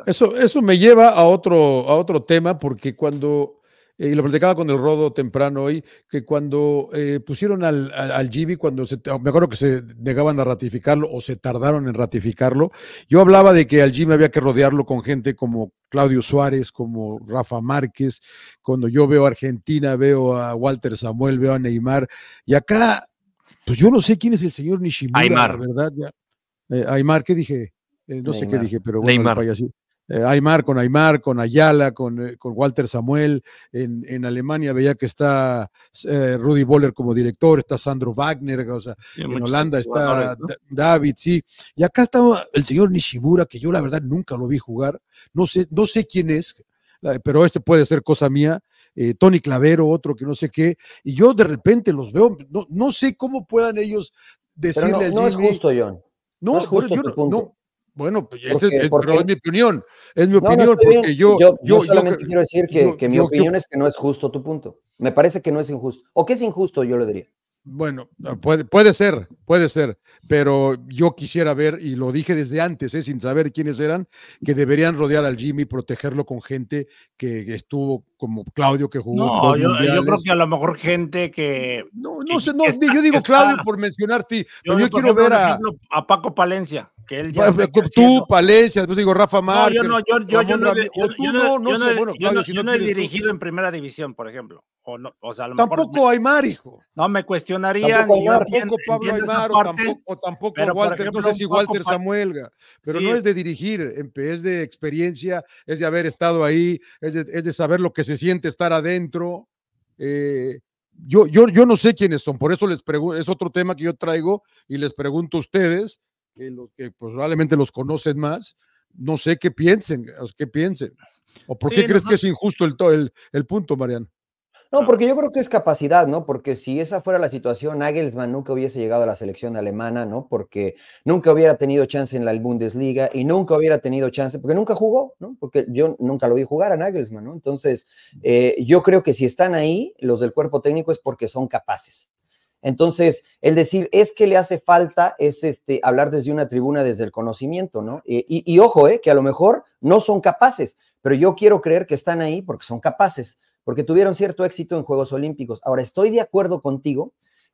Eso, eso me lleva a otro, a otro tema, porque cuando, eh, y lo platicaba con el Rodo temprano hoy, que cuando eh, pusieron al, al, cuando me acuerdo que se negaban a ratificarlo o se tardaron en ratificarlo, yo hablaba de que al Givi había que rodearlo con gente como Claudio Suárez, como Rafa Márquez, cuando yo veo a Argentina, veo a Walter Samuel, veo a Neymar, y acá, pues yo no sé quién es el señor Nishimura, ¿verdad? Eh, Aymar, ¿qué dije? Eh, no sé qué dije, pero bueno, eh, Aymar con Aymar, con Ayala, con, eh, con Walter Samuel. En, Alemania veía que está Rudy Boller como director, está Sandro Wagner, en Holanda está David, sí. Y acá está el señor nishibura que yo la verdad nunca lo vi jugar. No sé, no sé quién es, pero este puede ser cosa mía. Tony Clavero, otro que no sé qué, y yo de repente los veo, no, sé cómo puedan ellos decirle no, No es justo, John. No, es justo yo, bueno, pues es, mi opinión. Es mi opinión, porque yo yo, solamente quiero decir que, mi opinión es que no es justo tu punto. Me parece que no es injusto. O que es injusto, yo lo diría. Bueno, ah, puede, puede ser, puede ser, pero yo quisiera ver, y lo dije desde antes, eh, sin saber quiénes eran, que deberían rodear al Jimmy y protegerlo con gente que estuvo como Claudio que jugó. No, yo, creo que a lo mejor gente que. No, no no, yo digo Claudio por mencionarte, yo, pero yo, quiero ver a Paco Palencia que él tú, Palencia, después digo Rafa Márquez. yo no, yo, yo, no, he dirigido en primera división, por ejemplo. tampoco Aymar, hijo. No me cuestionaría Tampoco, Pablo Aymar, o tampoco, Walter, no sé si Walter Samuelga, pero no es de dirigir, es de experiencia, es de haber estado ahí, es de, saber lo que se siente estar adentro. Eh, yo, yo, yo no sé quiénes son, por eso les es otro tema que yo traigo y les pregunto a ustedes, que, los, que pues, probablemente los conocen más, no sé qué piensen, qué piensen. ¿O por qué crees que es injusto el, punto, Mariano? No, porque yo creo que es capacidad, ¿no? Porque si esa fuera la situación, Nagelsmann nunca hubiese llegado a la selección alemana, ¿no? Porque nunca hubiera tenido chance en la Bundesliga y nunca hubiera tenido chance, porque nunca jugó, ¿no? Porque yo nunca lo vi jugar a Nagelsmann, ¿no? Entonces, eh, yo creo que si están ahí, los del cuerpo técnico es porque son capaces. Entonces, el decir es que le hace falta es este, hablar desde una tribuna, desde el conocimiento, ¿no? Eh, y, ojo, eh, que a lo mejor no son capaces, pero yo quiero creer que están ahí porque son capaces, porque tuvieron cierto éxito en Juegos Olímpicos. Ahora, estoy de acuerdo contigo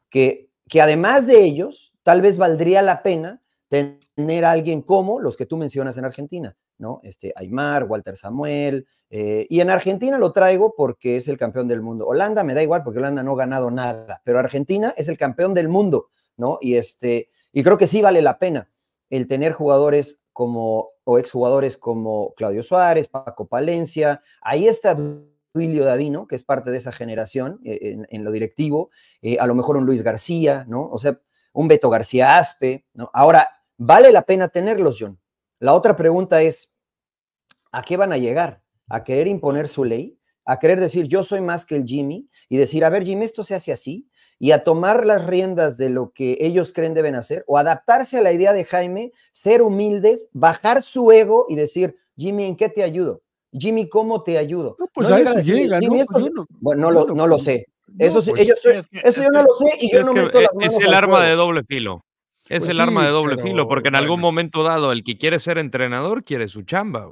que además de ellos, tal vez valdría la pena tener a alguien como los que tú mencionas en Argentina. ¿no? Este, Aymar, Walter Samuel. Eh, y en Argentina lo traigo porque es el campeón del mundo. Holanda me da igual porque Holanda no ha ganado nada, pero Argentina es el campeón del mundo, ¿no? Y, este, y creo que sí vale la pena el tener jugadores como, o exjugadores como Claudio Suárez, Paco Palencia. Ahí está Duilio Davino, que es parte de esa generación e, en, lo directivo. Eh, a lo mejor un Luis García, ¿no? O sea, un Beto García Aspe, ¿no? Ahora, vale la pena tenerlos, John la otra pregunta es, ¿a qué van a llegar? ¿A querer imponer su ley? ¿A querer decir yo soy más que el Jimmy? Y decir, a ver Jimmy, esto se hace así, y a tomar las riendas de lo que ellos creen deben hacer, o adaptarse a la idea de Jaime, ser humildes, bajar su ego y decir, Jimmy, ¿en qué te ayudo? Jimmy, ¿cómo te ayudo? No, pues Jimmy, lo, no, lo, sé. eso, ellos, pues eso yo no lo sé y yo no meto las manos. Es el arma de doble filo. Es pues el arma de doble filo, porque en algún momento dado el que quiere ser entrenador quiere su chamba.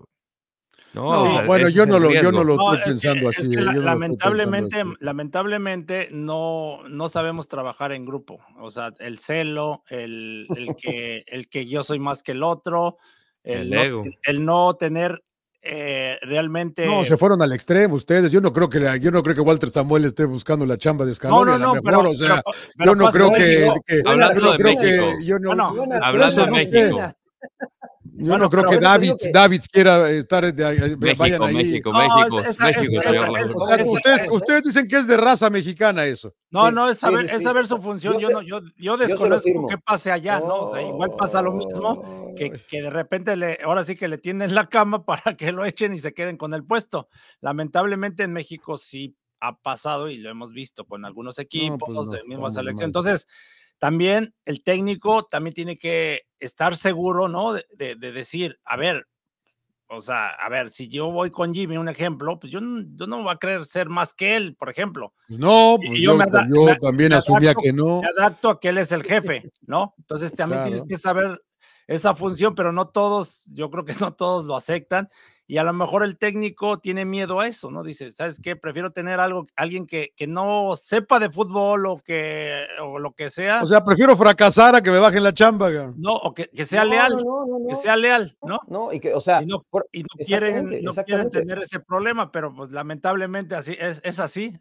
No, bueno, yo no, lo, estoy pensando así. lamentablemente, lamentablemente no, no sabemos trabajar en grupo. O sea, el celo, el, que, el que yo soy más que el otro, el no tener eh, realmente. No, se fueron al extremo ustedes. Yo no creo que la, yo no creo que Walter Samuel esté buscando la chamba de Escalón. No, no, mejor, o sea, yo no creo que, ah, hablando no de México. hablando de México. Yo no creo que David, David quiera eh, estar eh, de, ahí, México, México, México, México, ustedes, dicen que es de raza mexicana eso. No, no, es saber, su función. Yo, no, yo, desconozco qué pase allá, ¿no? igual pasa lo mismo, que, que de repente le, ahora sí que le tienen la cama para que lo echen y se queden con el puesto. Lamentablemente en México sí ha pasado y lo hemos visto con algunos pues equipos, de misma selección. Entonces, también el técnico también tiene que estar seguro, ¿no? De, decir, a ver, o sea, a ver, si yo voy con Jimmy, un ejemplo, pues yo, no voy a creer ser más que él, por ejemplo. No, pues yo, también asumía que no. Me adapto a que él es el jefe, ¿no? Entonces también tienes que saber esa función, pero no todos, yo creo que no todos lo aceptan y a lo mejor el técnico tiene miedo a eso, ¿no? Dice, ¿sabes qué? Prefiero tener algo, alguien que, no sepa de fútbol o que lo que sea. O sea, prefiero fracasar a que me bajen la chamba. No, o que, sea leal. que sea leal, ¿no? No, y que, o sea, y no, quieren, tener ese problema, pero pues lamentablemente así es, es así.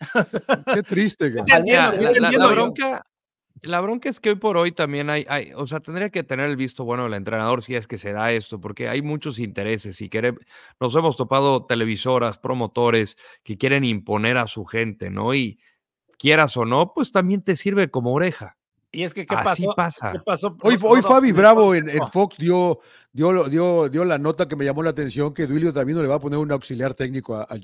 Qué triste, ¿no? la, bronca, la bronca es que hoy por hoy también hay, o sea, tendría que tener el visto bueno del entrenador si es que se da esto, porque hay muchos intereses y quiere, nos hemos topado televisoras, promotores que quieren imponer a su gente, ¿no? Y quieras o no, pues también te sirve como oreja. Y es que, ¿qué Así Pasa. Hoy, Fabi Bravo en, Fox dio, dio, dio, la nota que me llamó la atención, que Duilio no le va a poner un auxiliar técnico a, a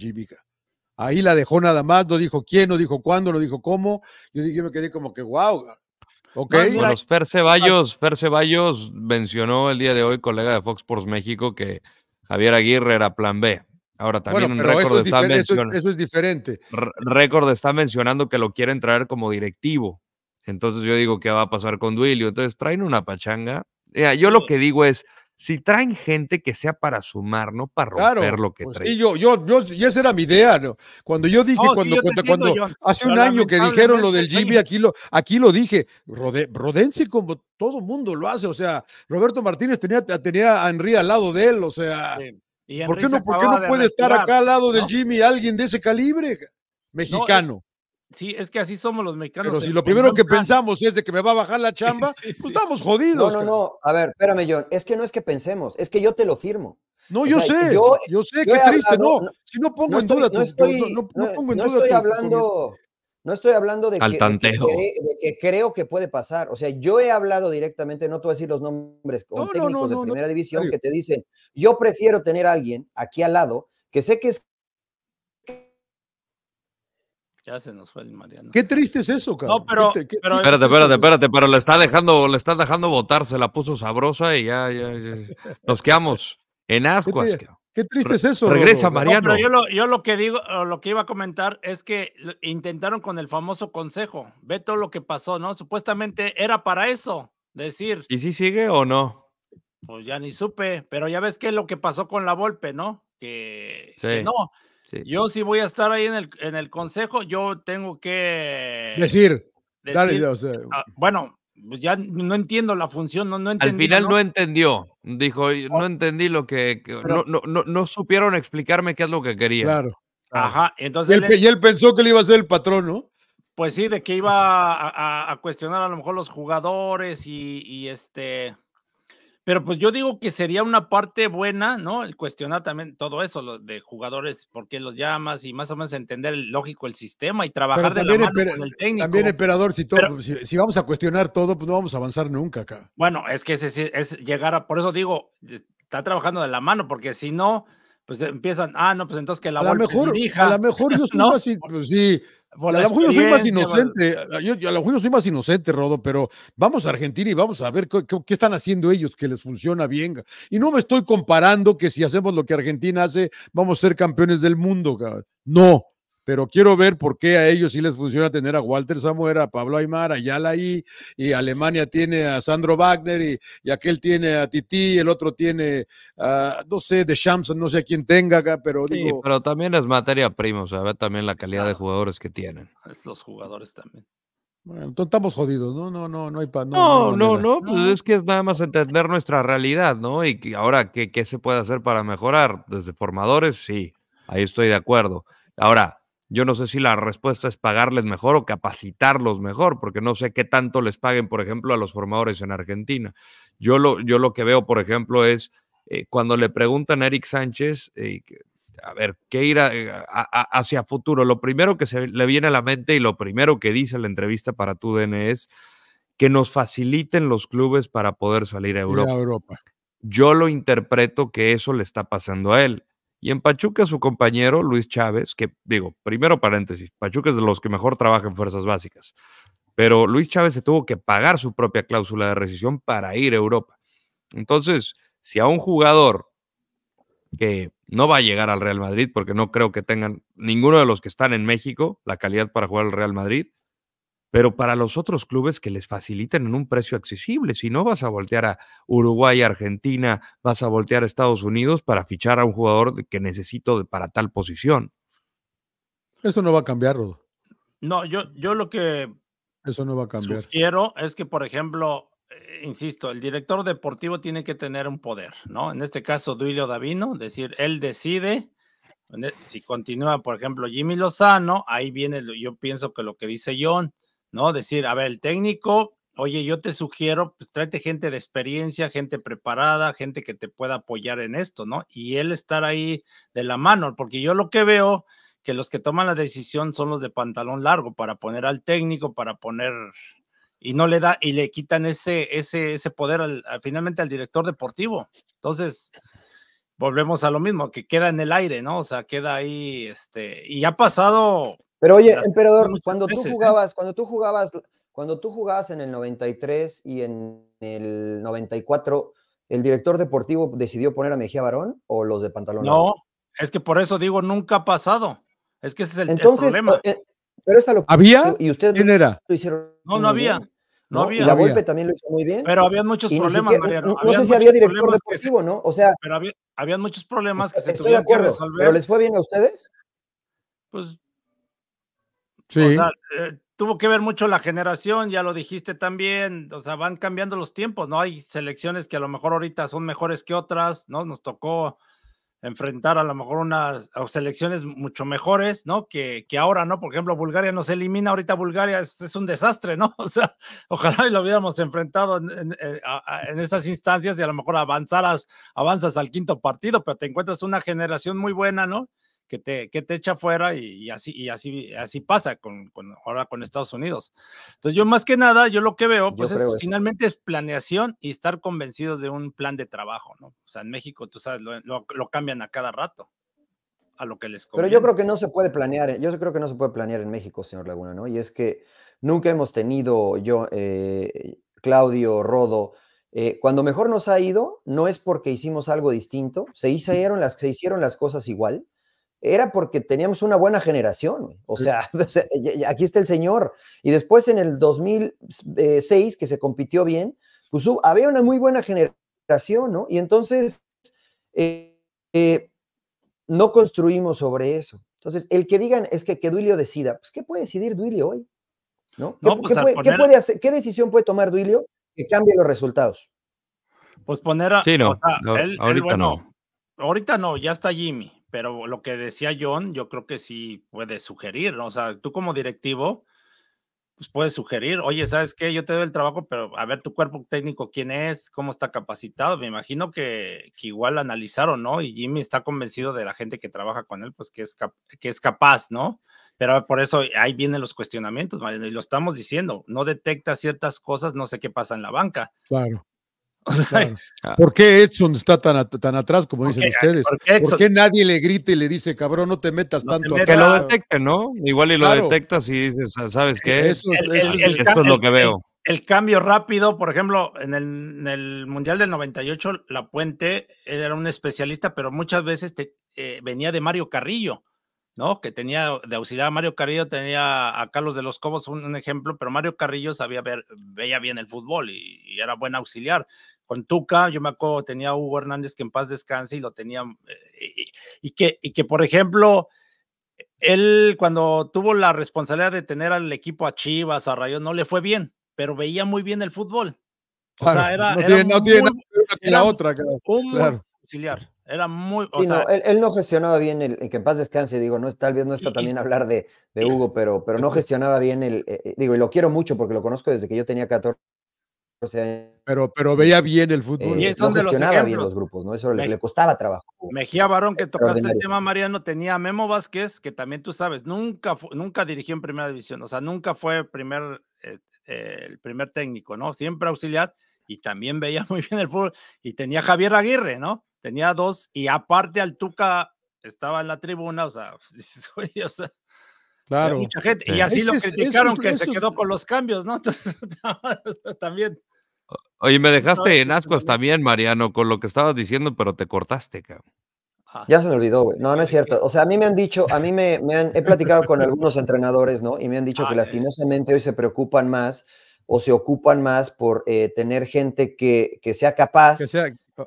Ahí la dejó nada más, no dijo quién, no dijo cuándo, no dijo cómo. Yo, yo me quedé como que, wow, bueno, Fer Ceballos, mencionó el día de hoy, colega de Fox Sports México, que Javier Aguirre era plan B. Ahora también un récord está mencionando. Eso, es diferente. Récord está mencionando que lo quieren traer como directivo. Entonces yo digo, ¿qué va a pasar con Duilio? Entonces traen una pachanga. Ya yo lo que digo es, si traen gente que sea para sumar, no para romper lo que pues traen. yo, yo, y esa era mi idea. ¿no? Cuando yo dije, cuando, cuando, hace un año que dijeron lo del Jimmy, aquí lo, aquí lo dije, Rodense como todo mundo lo hace, o sea, Roberto Martínez tenía, tenía a Henry al lado de él, o sea, ¿por qué no, por no puede estar acá al lado de Jimmy alguien de ese calibre mexicano? Sí, es que así somos los mexicanos. Pero si lo primero que pensamos es de que me va a bajar la chamba, pues estamos jodidos. No, no, no. A ver, espérame, John. Es que no es que pensemos, es que yo te lo firmo. No, yo sé. Yo, sé, qué triste. no, si no pongo en duda. No, estoy, no, estoy hablando. No estoy hablando de, que, creo que puede pasar. O sea, yo he hablado directamente, no te voy a decir los nombres, con técnicos de primera división que te dicen, yo prefiero tener a alguien aquí al lado que sé que es ya se nos fue el Mariano. Qué triste es eso, cabrón. No, pero, espérate, espérate, espérate, pero le está dejando, le está dejando votar, se la puso sabrosa y ya, ya, nos quedamos en ascuas. ¿Qué, triste es eso. Regresa, Mariano. yo, lo, que digo, lo que iba a comentar es que intentaron con el famoso consejo. Ve todo lo que pasó, ¿no? Supuestamente era para eso, decir. ¿Y si sigue o no? Pues ya ni supe, pero ya ves que lo que pasó con la Volpe, ¿no? Que, que no yo si voy a estar ahí en el, en el consejo, yo tengo que... Decir, ah, bueno, pues ya no entiendo la función, no, Al final ¿no? entendió, dijo, no oh. entendí lo que... no, no, supieron explicarme qué es lo que quería. Claro. Ajá, entonces... Y él, pensó que le iba a ser el patrón, ¿no? Pues sí, de que iba a, cuestionar a lo mejor los jugadores y este pero pues yo digo que sería una parte buena, ¿no? El cuestionar también todo eso lo de jugadores, por qué los llamas y más o menos entender el, lógico el sistema y trabajar de la mano con el técnico. También, emperador, si, si, vamos a cuestionar todo, pues no vamos a avanzar nunca acá. Bueno, es que es, llegar a, por eso digo, está trabajando de la mano, porque si no, pues empiezan, ah, no, pues entonces que la a lo mejor, la A lo mejor yo estoy pues, sí, a lo yo soy más inocente, ah, a lo mejor soy más inocente, Rodo, pero vamos a Argentina y vamos a ver qué, están haciendo ellos que les funciona bien. Y no me estoy comparando que si hacemos lo que Argentina hace, vamos a ser campeones del mundo. No, pero quiero ver por qué a ellos sí les funciona tener a Walter Samuera, a Pablo Aymar, a Yalaí, y Alemania tiene a Sandro Wagner, y, aquel tiene a Titi, el otro tiene, a, no sé, de Shams, no sé a quién tenga acá, pero sí, digo... pero también es materia prima, o sea, ve también la calidad de jugadores que tienen. Ah, es los jugadores también. Bueno, entonces estamos jodidos, ¿no? No, no, no hay para... No, no, no, pues no, es que es nada más entender nuestra realidad, ¿no? Y ahora, ¿qué se puede hacer para mejorar? Desde formadores, sí, ahí estoy de acuerdo. Ahora, yo no sé si la respuesta es pagarles mejor o capacitarlos mejor, porque no sé qué tanto les paguen, por ejemplo, a los formadores en Argentina. Yo lo, yo lo que veo, por ejemplo, es eh, cuando le preguntan a Eric Sánchez, eh, a ver, ¿qué ir eh, hacia futuro? Lo primero que se le viene a la mente y lo primero que dice la entrevista para tu DN es que nos faciliten los clubes para poder salir a Europa. Yo lo interpreto que eso le está pasando a él. Y en Pachuca su compañero Luis Chávez, que digo, primero paréntesis, Pachuca es de los que mejor trabaja en fuerzas básicas, pero Luis Chávez se tuvo que pagar su propia cláusula de rescisión para ir a Europa. Entonces, si a un jugador que no va a llegar al Real Madrid, porque no creo que tengan ninguno de los que están en México la calidad para jugar al Real Madrid, pero para los otros clubes que les faciliten en un precio accesible. Si no, vas a voltear a Uruguay, Argentina, vas a voltear a Estados Unidos para fichar a un jugador que necesito para tal posición. Esto no va a cambiar, Rodo. No, yo, yo lo que eso no va a cambiar. Quiero es que, por ejemplo, eh, insisto, el director deportivo tiene que tener un poder, ¿no? En este caso, Duilio Davino, decir, él decide. E, si continúa, por ejemplo, Jimmy Lozano, ahí viene, yo pienso que lo que dice John, ¿no? Decir, a ver, el técnico, oye, yo te sugiero, pues tráete gente de experiencia, gente preparada, gente que te pueda apoyar en esto, ¿no? Y él estar ahí de la mano, porque yo lo que veo que los que toman la decisión son los de pantalón largo para poner al técnico, para poner y no le da y le quitan ese ese ese poder finalmente al director deportivo. Entonces, volvemos a lo mismo, que queda en el aire, ¿no? O sea, queda ahí este y ha pasado pero oye, emperador, cuando tú ¿eh? jugabas, cuando tú jugabas, cuando tú jugabas en el 93 y en el 94, ¿el director deportivo decidió poner a Mejía Varón o los de pantalón? No, es que por eso digo, nunca ha pasado. Es que ese es el, problema. Eh, eh, pero esa lo ¿Había? Y ustedes ¿Quién era? hicieron no, no había. no, había. Y la golpe también lo hizo muy bien. Pero habían muchos problemas, No, sé si había director deportivo, ¿no? O sea. Pero había, habían muchos problemas que se tuvieron que resolver. ¿Pero les fue bien a ustedes? Pues o sea, eh, tuvo que ver mucho la generación, ya lo dijiste también, o sea, van cambiando los tiempos, ¿no? Hay selecciones que a lo mejor ahorita son mejores que otras, ¿no? Nos tocó enfrentar a lo mejor unas selecciones mucho mejores, ¿no? Que, que ahora, ¿no? Por ejemplo, Bulgaria nos elimina, ahorita Bulgaria es, un desastre, ¿no? O sea, ojalá y lo hubiéramos enfrentado en, en, eh, en esas instancias y a lo mejor avanzaras, avanzas al quinto partido, pero te encuentras una generación muy buena, ¿no? que te, que te echa fuera y, así, y así, así pasa con, con, ahora con Estados Unidos. Entonces yo más que nada, yo lo que veo, pues es, finalmente es planeación y estar convencidos de un plan de trabajo, ¿no? O sea, en México, tú sabes, lo, lo, cambian a cada rato. A lo que les conviene. Pero yo creo que no se puede planear, yo creo que no se puede planear en México, señor Laguna, ¿no? Y es que nunca hemos tenido yo, eh, Claudio, Rodo, eh, cuando mejor nos ha ido, no es porque hicimos algo distinto, se hicieron las, se hicieron las cosas igual, era porque teníamos una buena generación. O sea, aquí está el señor. Y después en el 2006, eh, que se compitió bien, pues había una muy buena generación, ¿no? Y entonces eh, eh, no construimos sobre eso. Entonces, el que digan es que, que Duilio decida, pues ¿qué puede decidir Duilio hoy? ¿Qué, pues, puede, hacer, ¿Qué decisión puede tomar Duilio que cambie los resultados? Pues poner a... no, ahorita no. Ahorita no, ya está Jimmy pero lo que decía John, yo creo que sí puede sugerir, o sea, tú como directivo, pues puedes sugerir, oye, ¿sabes qué? Yo te doy el trabajo, pero a ver tu cuerpo técnico, ¿quién es? ¿Cómo está capacitado? Me imagino que, que igual analizaron, ¿no? Y Jimmy está convencido de la gente que trabaja con él, pues que es, que es capaz, ¿no? Pero por eso ahí vienen los cuestionamientos, Mariano, y lo estamos diciendo, no detecta ciertas cosas, no sé qué pasa en la banca. Claro. ¿Por qué Edson está tan, atrás, como dicen ustedes? ¿por qué, nadie le grita y le dice, cabrón, no te metas tanto? Que lo detecte, ¿no? Igual y lo detectas y dices, ah, ¿sabes qué? E-, eso, es lo que veo. El, cambio rápido, por ejemplo, en, el, Mundial del 98, La Puente era un especialista, pero muchas veces eh, venía de Mario Carrillo. ¿no? Que tenía de auxiliar a Mario Carrillo, tenía a Carlos de los Cobos un, ejemplo, pero Mario Carrillo sabía ver, veía bien el fútbol y, era buen auxiliar con Tuca, yo me acuerdo, tenía a Hugo Hernández que en paz descanse y lo tenía, mm, eh, eh, y, que, y que, por ejemplo, él cuando tuvo la responsabilidad de tener al equipo a Chivas, a Rayo, no le fue bien, pero veía muy bien el fútbol. O sea, era, no tiene, la otra, claro. Un auxiliar. Era muy. O sí, no, él, no gestionaba bien el, que en paz descanse, digo, no, tal vez no está también hablar de, de Hugo, pero, pero no gestionaba bien el. Eh, digo, y lo quiero mucho porque lo conozco desde que yo tenía 14 pero, pero veía bien el fútbol. y es eh, donde los los grupos, ¿no? Eso le, costaba trabajo. Mejía Barón, que tocaste el tema, Mariano, tenía a Memo Vázquez, que también tú sabes, nunca, nunca dirigió en primera división, o sea, nunca fue primer, eh, eh, el primer técnico, ¿no? Siempre auxiliar y también veía muy bien el fútbol. Y tenía Javier Aguirre, ¿no? Tenía dos, y aparte al Tuca estaba en la tribuna, o sea, o sea Claro. Mucha gente. Y así lo criticaron que se quedó con los cambios, ¿no? también. Oye, me dejaste en ascuas también, Mariano, con lo que estabas diciendo, pero te cortaste, cabrón. Ah. Ya se me olvidó, güey. No, no es cierto. O sea, a mí me han dicho, a mí me, me han, he platicado con algunos entrenadores, ¿no? Y me han dicho ah, que lastimosamente hoy se preocupan más o se ocupan más por eh, tener gente que, que sea capaz.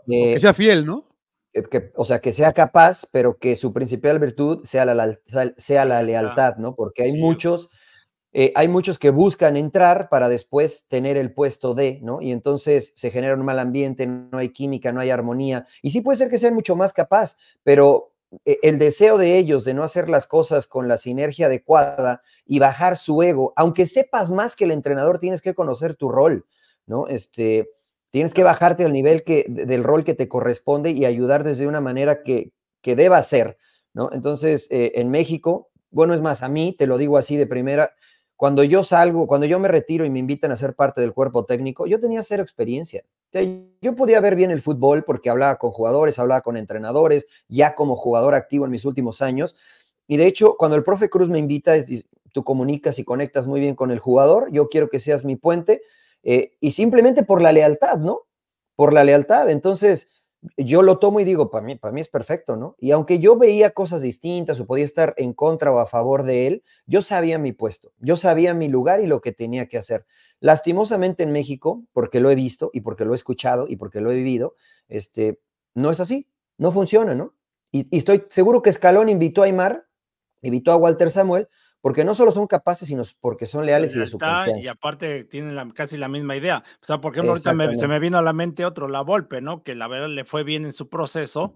que sea fiel, ¿no? Eh, o sea, que sea capaz, pero que su principal virtud sea la, lealtad, ¿no? Porque hay muchos, eh, hay muchos que buscan entrar para después tener el puesto de, ¿no? Y entonces se genera un mal ambiente, no hay química, no hay armonía. Y sí puede ser que sean mucho más capaz, pero eh, el deseo de ellos de no hacer las cosas con la sinergia adecuada y bajar su ego, aunque sepas más que el entrenador, tienes que conocer tu rol, ¿no? Este, Tienes que bajarte al nivel que, del rol que te corresponde y ayudar desde una manera que, que deba ser, ¿no? Entonces, eh, en México, bueno, es más, a mí, te lo digo así de primera, cuando yo salgo, cuando yo me retiro y me invitan a ser parte del cuerpo técnico, yo tenía cero experiencia. yo podía ver bien el fútbol porque hablaba con jugadores, hablaba con entrenadores, ya como jugador activo en mis últimos años. Y de hecho, cuando el profe Cruz me invita, es, tú comunicas y conectas muy bien con el jugador, yo quiero que seas mi puente eh, y simplemente por la lealtad, ¿no? Por la lealtad. Entonces, yo lo tomo y digo, para mí, para mí es perfecto, ¿no? Y aunque yo veía cosas distintas o podía estar en contra o a favor de él, yo sabía mi puesto, yo sabía mi lugar y lo que tenía que hacer. Lastimosamente en México, porque lo he visto y porque lo he escuchado y porque lo he vivido, este, no es así, no funciona, ¿no? Y, y estoy seguro que Escalón invitó a Aymar, invitó a Walter Samuel porque no solo son capaces, sino porque son leales y de su confianza. Y aparte tienen casi la misma idea. O sea, porque ahorita se me vino a la mente otro, la Volpe, ¿no? Que la verdad le fue bien en su proceso.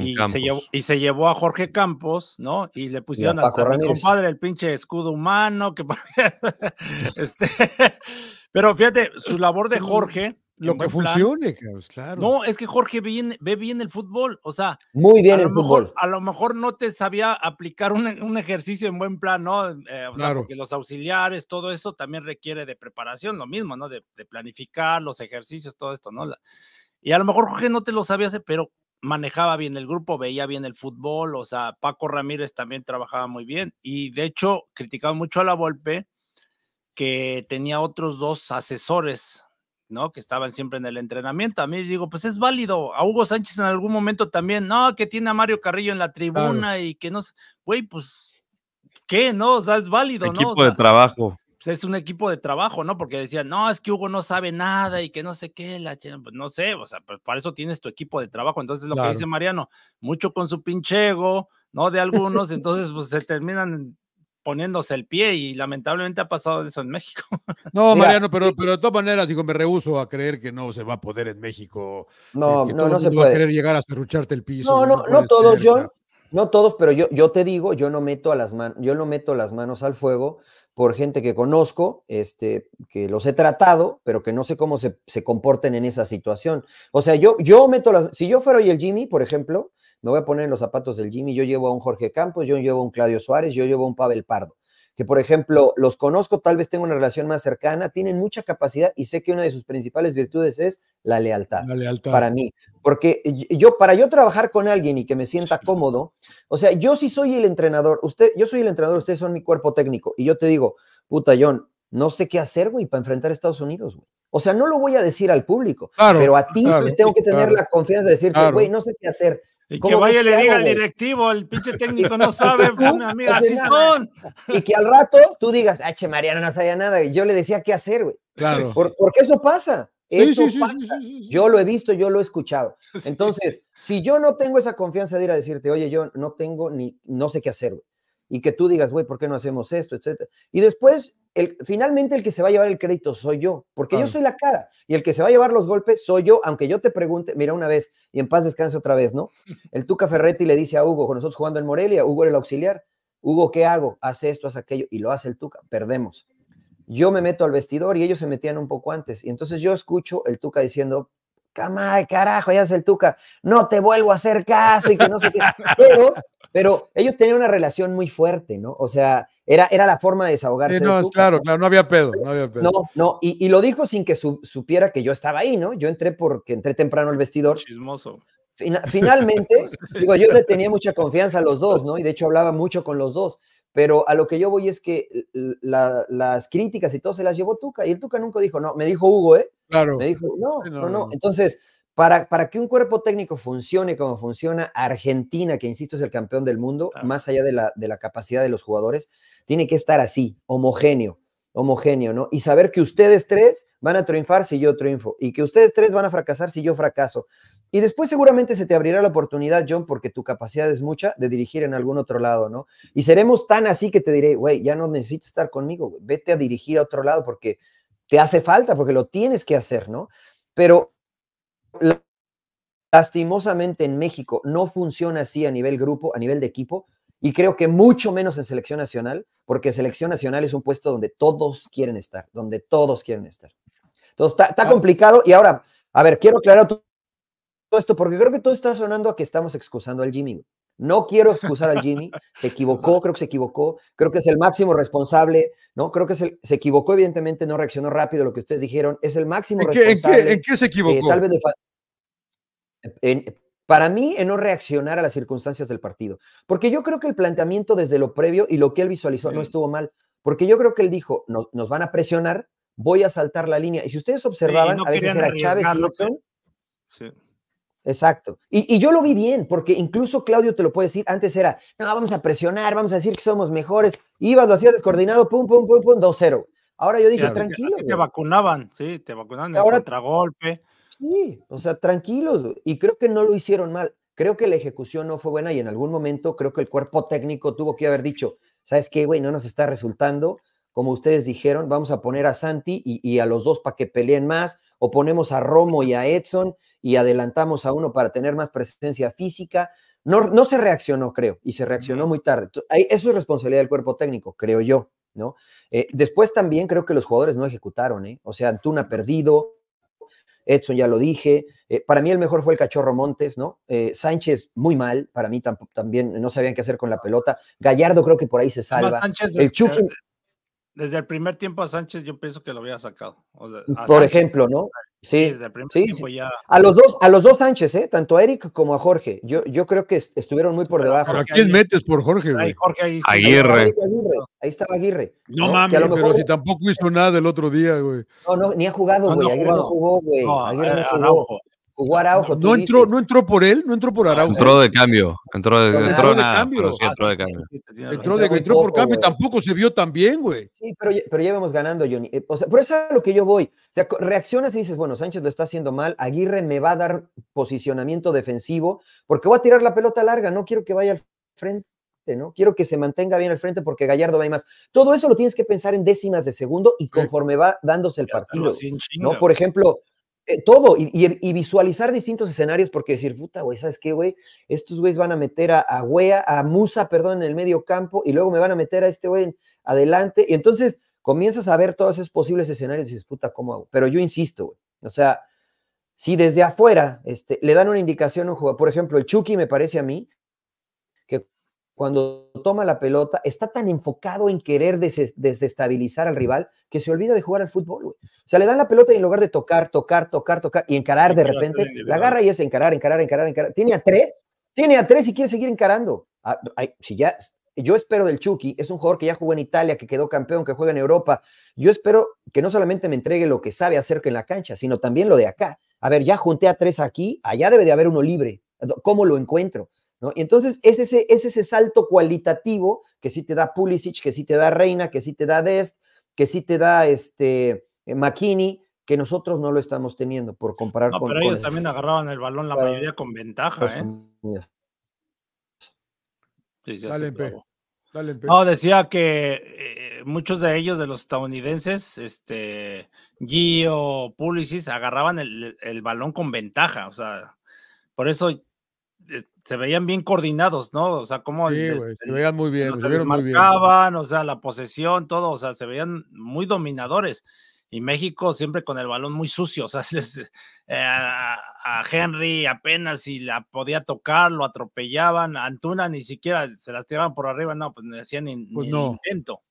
Y se, llevó, y se, llevó, a Jorge Campos, ¿no? Y le pusieron y a su compadre el pinche escudo humano, que este, pero fíjate, su labor de Jorge lo que funcione, claro. No, es que Jorge ve bien, bien el fútbol, o sea. Muy bien el fútbol. A lo mejor no te sabía aplicar un, ejercicio en buen plan, ¿no? Eh, claro. sea, porque los auxiliares, todo eso también requiere de preparación, lo mismo, ¿no? De, planificar los ejercicios, todo esto, ¿no? y a lo mejor Jorge no te lo sabía hacer, pero manejaba bien el grupo, veía bien el fútbol, o sea, Paco Ramírez también trabajaba muy bien y de hecho criticaba mucho a la Volpe que tenía otros dos asesores ¿no? Que estaban siempre en el entrenamiento. A mí digo, pues es válido. A Hugo Sánchez en algún momento también, no, que tiene a Mario Carrillo en la tribuna y que no, güey, pues, ¿qué? No, o sea, es válido, equipo ¿no? Equipo de trabajo. Pues, es un equipo de trabajo, ¿no? Porque decían, no, es que Hugo no sabe nada y que no sé qué, la pues no sé, o sea, pues para eso tienes tu equipo de trabajo. Entonces, lo que dice Mariano, mucho con su pinchego, ¿no? De algunos, entonces, pues se terminan poniéndose el pie y lamentablemente ha pasado eso en México. No, Mariano, pero, pero de todas maneras, digo, me rehuso a creer que no se va a poder en México. No, este, no, no se puede. Va a querer llegar a cerrucharte el piso. No, no, no, todos, John. No todos, pero yo, yo te digo, yo no meto a las manos, yo no meto las manos al fuego por gente que conozco, este, que los he tratado, pero que no sé cómo se, se comporten en esa situación. O sea, yo, yo meto las, si yo fuera hoy el Jimmy, por ejemplo, me voy a poner en los zapatos del Jimmy, yo llevo a un Jorge Campos, yo llevo a un Claudio Suárez, yo llevo a un Pavel Pardo, que por ejemplo los conozco, tal vez tengo una relación más cercana, tienen mucha capacidad y sé que una de sus principales virtudes es la lealtad. La lealtad. Para mí, porque yo para yo trabajar con alguien y que me sienta cómodo, o sea, yo sí soy el entrenador, usted, yo soy el entrenador, ustedes son mi cuerpo técnico y yo te digo, puta John, no sé qué hacer, güey, para enfrentar a Estados Unidos, güey. O sea, no lo voy a decir al público, pero a ti pues tengo que tener la confianza de decirte, güey, no sé qué hacer y que vaya y le diga al directivo, el pinche técnico no sabe, amiga. Pues, así son. Y que al rato tú digas, ah, che, Mariano no sabía nada, y yo le decía qué hacer, güey. Claro. porque eso pasa. Eso pasa. yo lo he visto, yo lo he escuchado. Entonces, si yo no tengo esa confianza de ir a decirte, oye, yo no tengo ni, no sé qué hacer, güey. Y que tú digas, güey, ¿por qué no hacemos esto, etcétera? Y después finalmente el que se va a llevar el crédito soy yo, porque yo soy la cara y el que se va a llevar los golpes soy yo, aunque yo te pregunte, mira una vez y en paz descanse otra vez, ¿no? El Tuca Ferretti le dice a Hugo, con nosotros jugando en Morelia, Hugo era el auxiliar, Hugo, ¿qué hago? Hace esto, hace aquello y lo hace el Tuca, perdemos. Yo me meto al vestidor y ellos se metían un poco antes y entonces yo escucho el Tuca diciendo, cama de carajo, ya es el Tuca, no te vuelvo a hacer caso y que no sé qué, pero pero ellos tenían una relación muy fuerte, ¿no? O sea, era, era la forma de desahogarse. Sí, no, claro, claro, no había pedo, no había pedo. No, no, y, lo dijo sin que supiera que yo estaba ahí, ¿no? Yo entré porque entré temprano al vestidor. Chismoso. finalmente, digo, yo le tenía mucha confianza a los dos, ¿no? Y de hecho hablaba mucho con los dos, pero a lo que yo voy es que las críticas y todo se las llevó Tuca, y el Tuca nunca dijo, no, me dijo Hugo, ¿eh? Claro. Me dijo, no, no, no. Entonces, para, que un cuerpo técnico funcione como funciona Argentina, que insisto es el campeón del mundo, más allá de la, de la, capacidad de los jugadores, tiene que estar así, homogéneo, homogéneo, ¿no? Y saber que ustedes tres van a triunfar si yo triunfo y que ustedes tres van a fracasar si yo fracaso. Y después seguramente se te abrirá la oportunidad, John, porque tu capacidad es mucha de dirigir en algún otro lado, ¿no? Y seremos tan así que te diré, güey, ya no necesitas estar conmigo, vete a dirigir a otro lado porque te hace falta, porque lo tienes que hacer, ¿no? Pero lastimosamente en México no funciona así a nivel grupo, a nivel de equipo, y creo que mucho menos en selección nacional, porque selección nacional es un puesto donde todos quieren estar, donde todos quieren estar. Entonces, está, ah. complicado y ahora, a ver, quiero aclarar todo esto, porque creo que todo está sonando a que estamos excusando al Jimmy. No quiero excusar a Jimmy, se equivocó, creo que se equivocó, creo que es el máximo responsable, ¿no? Creo que se equivocó, evidentemente no reaccionó rápido lo que ustedes dijeron, es el máximo responsable. ¿en, qué, se eh, equivocó? para mí, en no reaccionar a las circunstancias del partido, porque yo creo que el planteamiento desde lo previo y lo que él visualizó no estuvo mal, porque yo creo que él dijo, nos, van a presionar, voy a saltar la línea. Y si ustedes observaban, a veces era Chávez y Edson. Sí. Exacto. Y, yo lo vi bien, porque incluso Claudio te lo puede decir, antes era, no, vamos a presionar, vamos a decir que somos mejores. Ibas, lo hacías descoordinado, pum, pum, pum, pum, 2-0. Ahora yo dije, tranquilo. Te, vacunaban, sí, te vacunaban Ahora, en contragolpe. Sí, o sea, tranquilos. Y creo que no lo hicieron mal. Creo que la ejecución no fue buena y en algún momento creo que el cuerpo técnico tuvo que haber dicho, ¿sabes qué, güey? No nos está resultando. Como ustedes dijeron, vamos a poner a Santi y, y a los dos para que peleen más, o ponemos a Romo y a Edson y adelantamos a uno para tener más presencia física. No, no se reaccionó, creo, y se reaccionó muy tarde. Eso es responsabilidad del cuerpo técnico, creo yo, ¿no? Eh, después también creo que los jugadores no ejecutaron, ¿eh? O sea, Antuna perdido, Edson ya lo dije. Eh, para mí el mejor fue el Cachorro Montes, ¿no? Sánchez muy mal, para mí también no sabían qué hacer con la pelota. Gallardo creo que por ahí se salva. el Chucky, desde el primer tiempo a Sánchez yo pienso que lo había sacado. Por ejemplo, ¿no? Sí, desde el primer tiempo ya. A los dos, a los dos Sánchez, ¿eh? Tanto a Eric como a Jorge. Yo, yo creo que estuvieron muy por debajo. a quién metes por Jorge, güey? Ahí, Jorge, ahí, Aguirre. Ahí estaba Aguirre. no, mames, pero si tampoco hizo nada el otro día, güey. No, no, ni ha jugado, güey. Aguirre no jugó, güey. Aguirre eh, no jugó. No, entró, no entró por él, no entró por Araujo. Entró de cambio. Entró de, entró cambio. entró de Entró, por cambio y eh. tampoco se vio tan bien, güey. Sí, pero, pero ya vamos ganando, Johnny. Eh, o sea, por eso es a lo que yo voy. O sea, reaccionas y dices, bueno, Sánchez lo está haciendo mal, Aguirre me va a dar posicionamiento defensivo, porque voy a tirar la pelota larga, no quiero que vaya al frente. ¿no? Quiero que se mantenga bien al frente porque Gallardo va y más. Todo eso lo tienes que pensar en décimas de segundo y conforme va dándose el partido, ¿no? Por ejemplo, eh, todo, y, visualizar distintos escenarios, porque decir, puta, güey, ¿sabes qué, güey? Estos güeyes van a meter a, a a Musa, perdón, en el medio campo, y luego me van a meter a este güey adelante, y entonces comienzas a ver todos esos posibles escenarios y dices, puta, ¿cómo hago? Pero yo insisto, güey, o sea, si desde afuera este, le dan una indicación a un jugador, por ejemplo, el Chucky me parece a mí, cuando toma la pelota, está tan enfocado en querer desestabilizar al rival que se olvida de jugar al fútbol, O sea, le dan la pelota y en lugar de tocar, tocar, tocar, tocar y encarar de repente, la agarra y es encarar, encarar, encarar, encarar. Tiene a tres, tiene a tres y quiere seguir encarando. Ah, si ya, yo espero del Chucky, es un jugador que ya jugó en Italia, que quedó campeón, que juega en Europa. Yo espero que no solamente me entregue lo que sabe hacer que en la cancha, sino también lo de acá. A ver, ya junté a tres aquí, allá debe de haber uno libre. ¿Cómo lo encuentro? Y entonces es ese, es ese salto cualitativo que sí te da Pulisic, que sí te da Reina, que sí te da Dest, que sí te da este, eh, McKinney, que nosotros no lo estamos teniendo por comparar no, con... Pero ellos también agarraban el balón la mayoría con ventaja, ¿eh? Sí, sí, Dale, pe. Dale No, decía que eh, muchos de ellos, de los estadounidenses, este, Gio, Pulisic, agarraban el, balón con ventaja, o sea, por eso eh, se veían bien coordinados, ¿no? O sea, como se veían muy bien, se vieron muy bien. o sea, la posesión, todo, o sea, se veían muy dominadores. Y México siempre con el balón muy sucio, o sea, eh, a Henry apenas si la podía tocar, lo atropellaban, a Antuna ni siquiera se las tiraban por arriba, no, pues no hacían ni, pues intento, o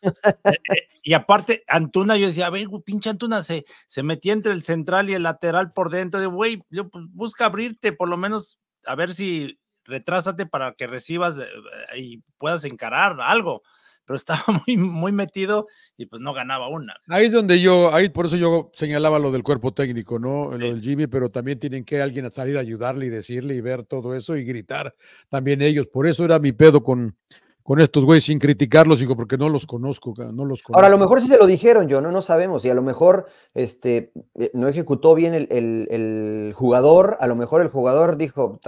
pues eh, y aparte, Antuna, yo decía, a ver, pinche Antuna, se, se metía entre el central y el lateral por dentro, de güey, pues, busca abrirte, por lo menos a ver si retrásate para que recibas eh, eh, y puedas encarar algo. Pero estaba muy, muy metido y pues no ganaba una. Ahí es donde yo, ahí por eso yo señalaba lo del cuerpo técnico, ¿no? Lo del Jimmy, pero también tienen que alguien salir a ayudarle y decirle y ver todo eso y gritar también ellos. Por eso era mi pedo con, con estos güeyes sin criticarlos, digo, porque no los conozco, no los Ahora, a lo mejor sí se lo dijeron yo, no, no sabemos, y a lo mejor este, eh, no ejecutó bien el, jugador, a lo mejor el jugador dijo,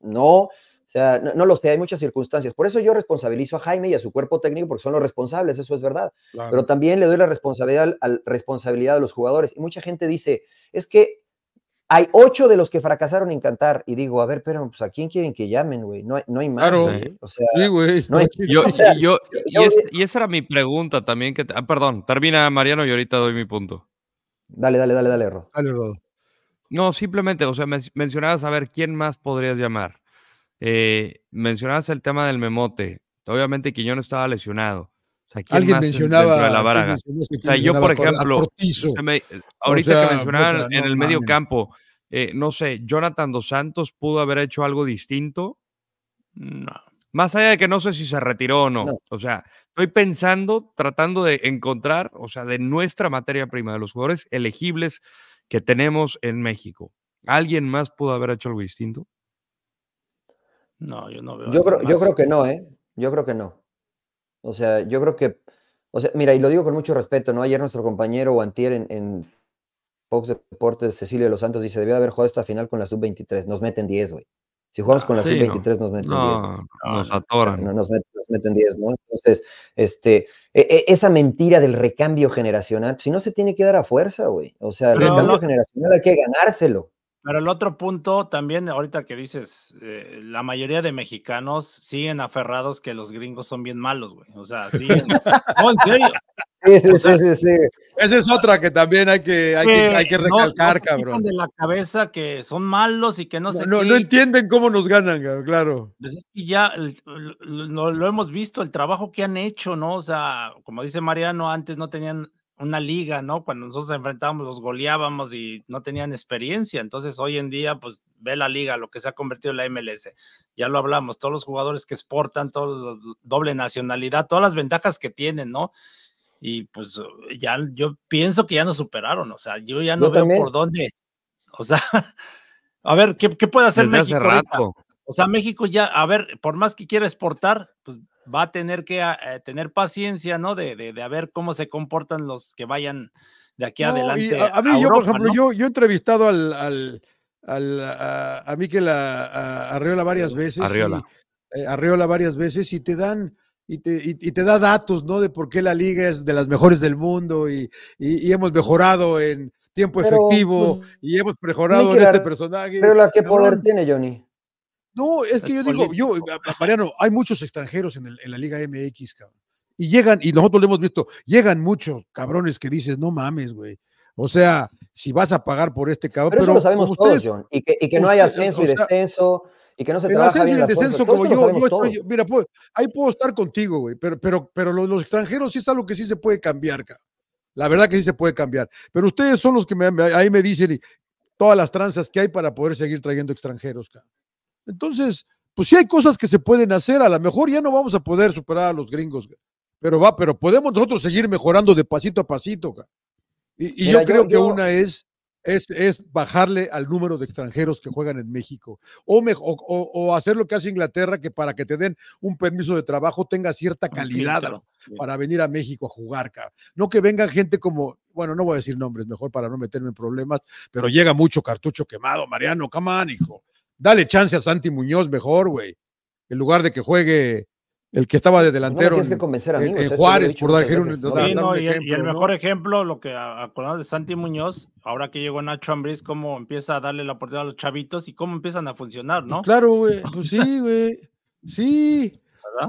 no, o sea, no, los hay muchas circunstancias. Por eso yo responsabilizo a Jaime y a su cuerpo técnico, porque son los responsables, eso es verdad. Pero también le doy la responsabilidad, responsabilidad a los jugadores. Y mucha gente dice, es que hay ocho de los que fracasaron en cantar. Y digo, a ver, pero pues, ¿a quién quieren que llamen, güey? No, no, hay más. Claro. sí, güey. yo, y, esa era mi pregunta también. Que, ah, perdón, termina Mariano y ahorita doy mi punto. Dale, dale, dale, dale, Rod. Dale, No, simplemente, o sea, mencionabas a ver quién más podrías llamar. Eh, mencionabas el tema del memote. Obviamente no estaba lesionado. Alguien mencionaba. la yo, por ejemplo, ahorita que mencionaban en el medio campo, eh, no sé, Jonathan Dos Santos pudo haber hecho algo distinto. No. Más allá de que no sé si se retiró o no. O sea, estoy pensando, tratando de encontrar, o sea, de nuestra materia prima, de los jugadores elegibles que tenemos en México. ¿Alguien más pudo haber hecho algo distinto? No, yo no veo. Yo creo, yo creo que no, ¿eh? Yo creo que no. O sea, yo creo que, o sea, mira, y lo digo con mucho respeto, ¿no? Ayer nuestro compañero Guantier en, en Fox Deportes, Cecilio de los Santos, dice, debió haber jugado esta final con la sub-23, nos meten 10, güey. Si jugamos con la sub-23 nos meten 10. nos atoran. nos, meten, 10, ¿no? Entonces, este, e, e, esa mentira del recambio generacional, pues, si no se tiene que dar a fuerza, güey. O sea, el recambio generacional hay que ganárselo. Pero el otro punto también, ahorita que dices, eh, la mayoría de mexicanos siguen aferrados que los gringos son bien malos, güey. O sea, siguen. no, en serio. Sí, sí, sí, Esa es otra que también hay que, hay que, que recalcar, cabrón. De la cabeza que son malos y que no, se. No, entienden cómo nos ganan, claro. Pues ya lo, hemos visto, el trabajo que han hecho, ¿no? O sea, como dice Mariano, antes no tenían una liga, ¿no? Cuando nosotros enfrentábamos, los goleábamos y no tenían experiencia. Entonces, hoy en día, pues ve la liga, lo que se ha convertido en la MLS. Ya lo hablamos, todos los jugadores que exportan, todo doble nacionalidad, todas las ventajas que tienen, ¿no? Y pues ya yo pienso que ya nos superaron, o sea, yo ya no veo por dónde. O sea, a ver, ¿qué, puede hacer México? O sea, México ya, a ver, por más que quiera exportar, va a tener que ah, eh, tener paciencia, ¿no? De, ver cómo se comportan los que vayan de aquí adelante. A, yo, por ejemplo, yo, he entrevistado al, al, a, a Arriola varias veces. Arriola. Y, eh, varias veces y te dan. Y te, y, te, da datos, ¿no? De por qué la liga es de las mejores del mundo y, hemos mejorado en tiempo pues, efectivo y hemos mejorado en este personaje. Pero la que poder tiene, Johnny. No, es que yo digo, yo, Mariano, hay muchos extranjeros en, el, la Liga MX, cabrón. Y llegan, y nosotros lo hemos visto, llegan muchos cabrones que dices, no mames, güey. O sea, si vas a pagar por este cabrón. Pero, eso lo sabemos ustedes, todos, John. Y que, no haya ascenso y descenso. y que no se el trabaja bien el descenso como yo, mira, ahí puedo estar contigo, güey, pero, pero, los, extranjeros sí es algo que sí se puede cambiar, cabrón. La verdad que sí se puede cambiar. Pero ustedes son los que ahí me dicen y, todas las tranzas que hay para poder seguir trayendo extranjeros, cabrón. Entonces, pues sí hay cosas que se pueden hacer, a lo mejor ya no vamos a poder superar a los gringos, pero va, pero podemos nosotros seguir mejorando de pasito a pasito. Y, y yo creo que una es, es, bajarle al número de extranjeros que juegan en México, o, o, hacer lo que hace Inglaterra, que para que te den un permiso de trabajo tenga cierta ah, calidad para venir a México a jugar. No que vengan gente como, bueno, no voy a decir nombres, mejor para no meterme en problemas, pero llega mucho cartucho quemado, Mariano, come hijo Dale chance a Santi Muñoz mejor, güey. En lugar de que juegue el que estaba de delantero no en, que convencer Juárez, por dar, y, el mejor ejemplo, lo que acordamos de Santi Muñoz, ahora que llegó Nacho Ambriz, cómo empieza a darle la oportunidad a los chavitos y cómo empiezan a funcionar, ¿no? Claro, güey, pues sí, güey. Sí,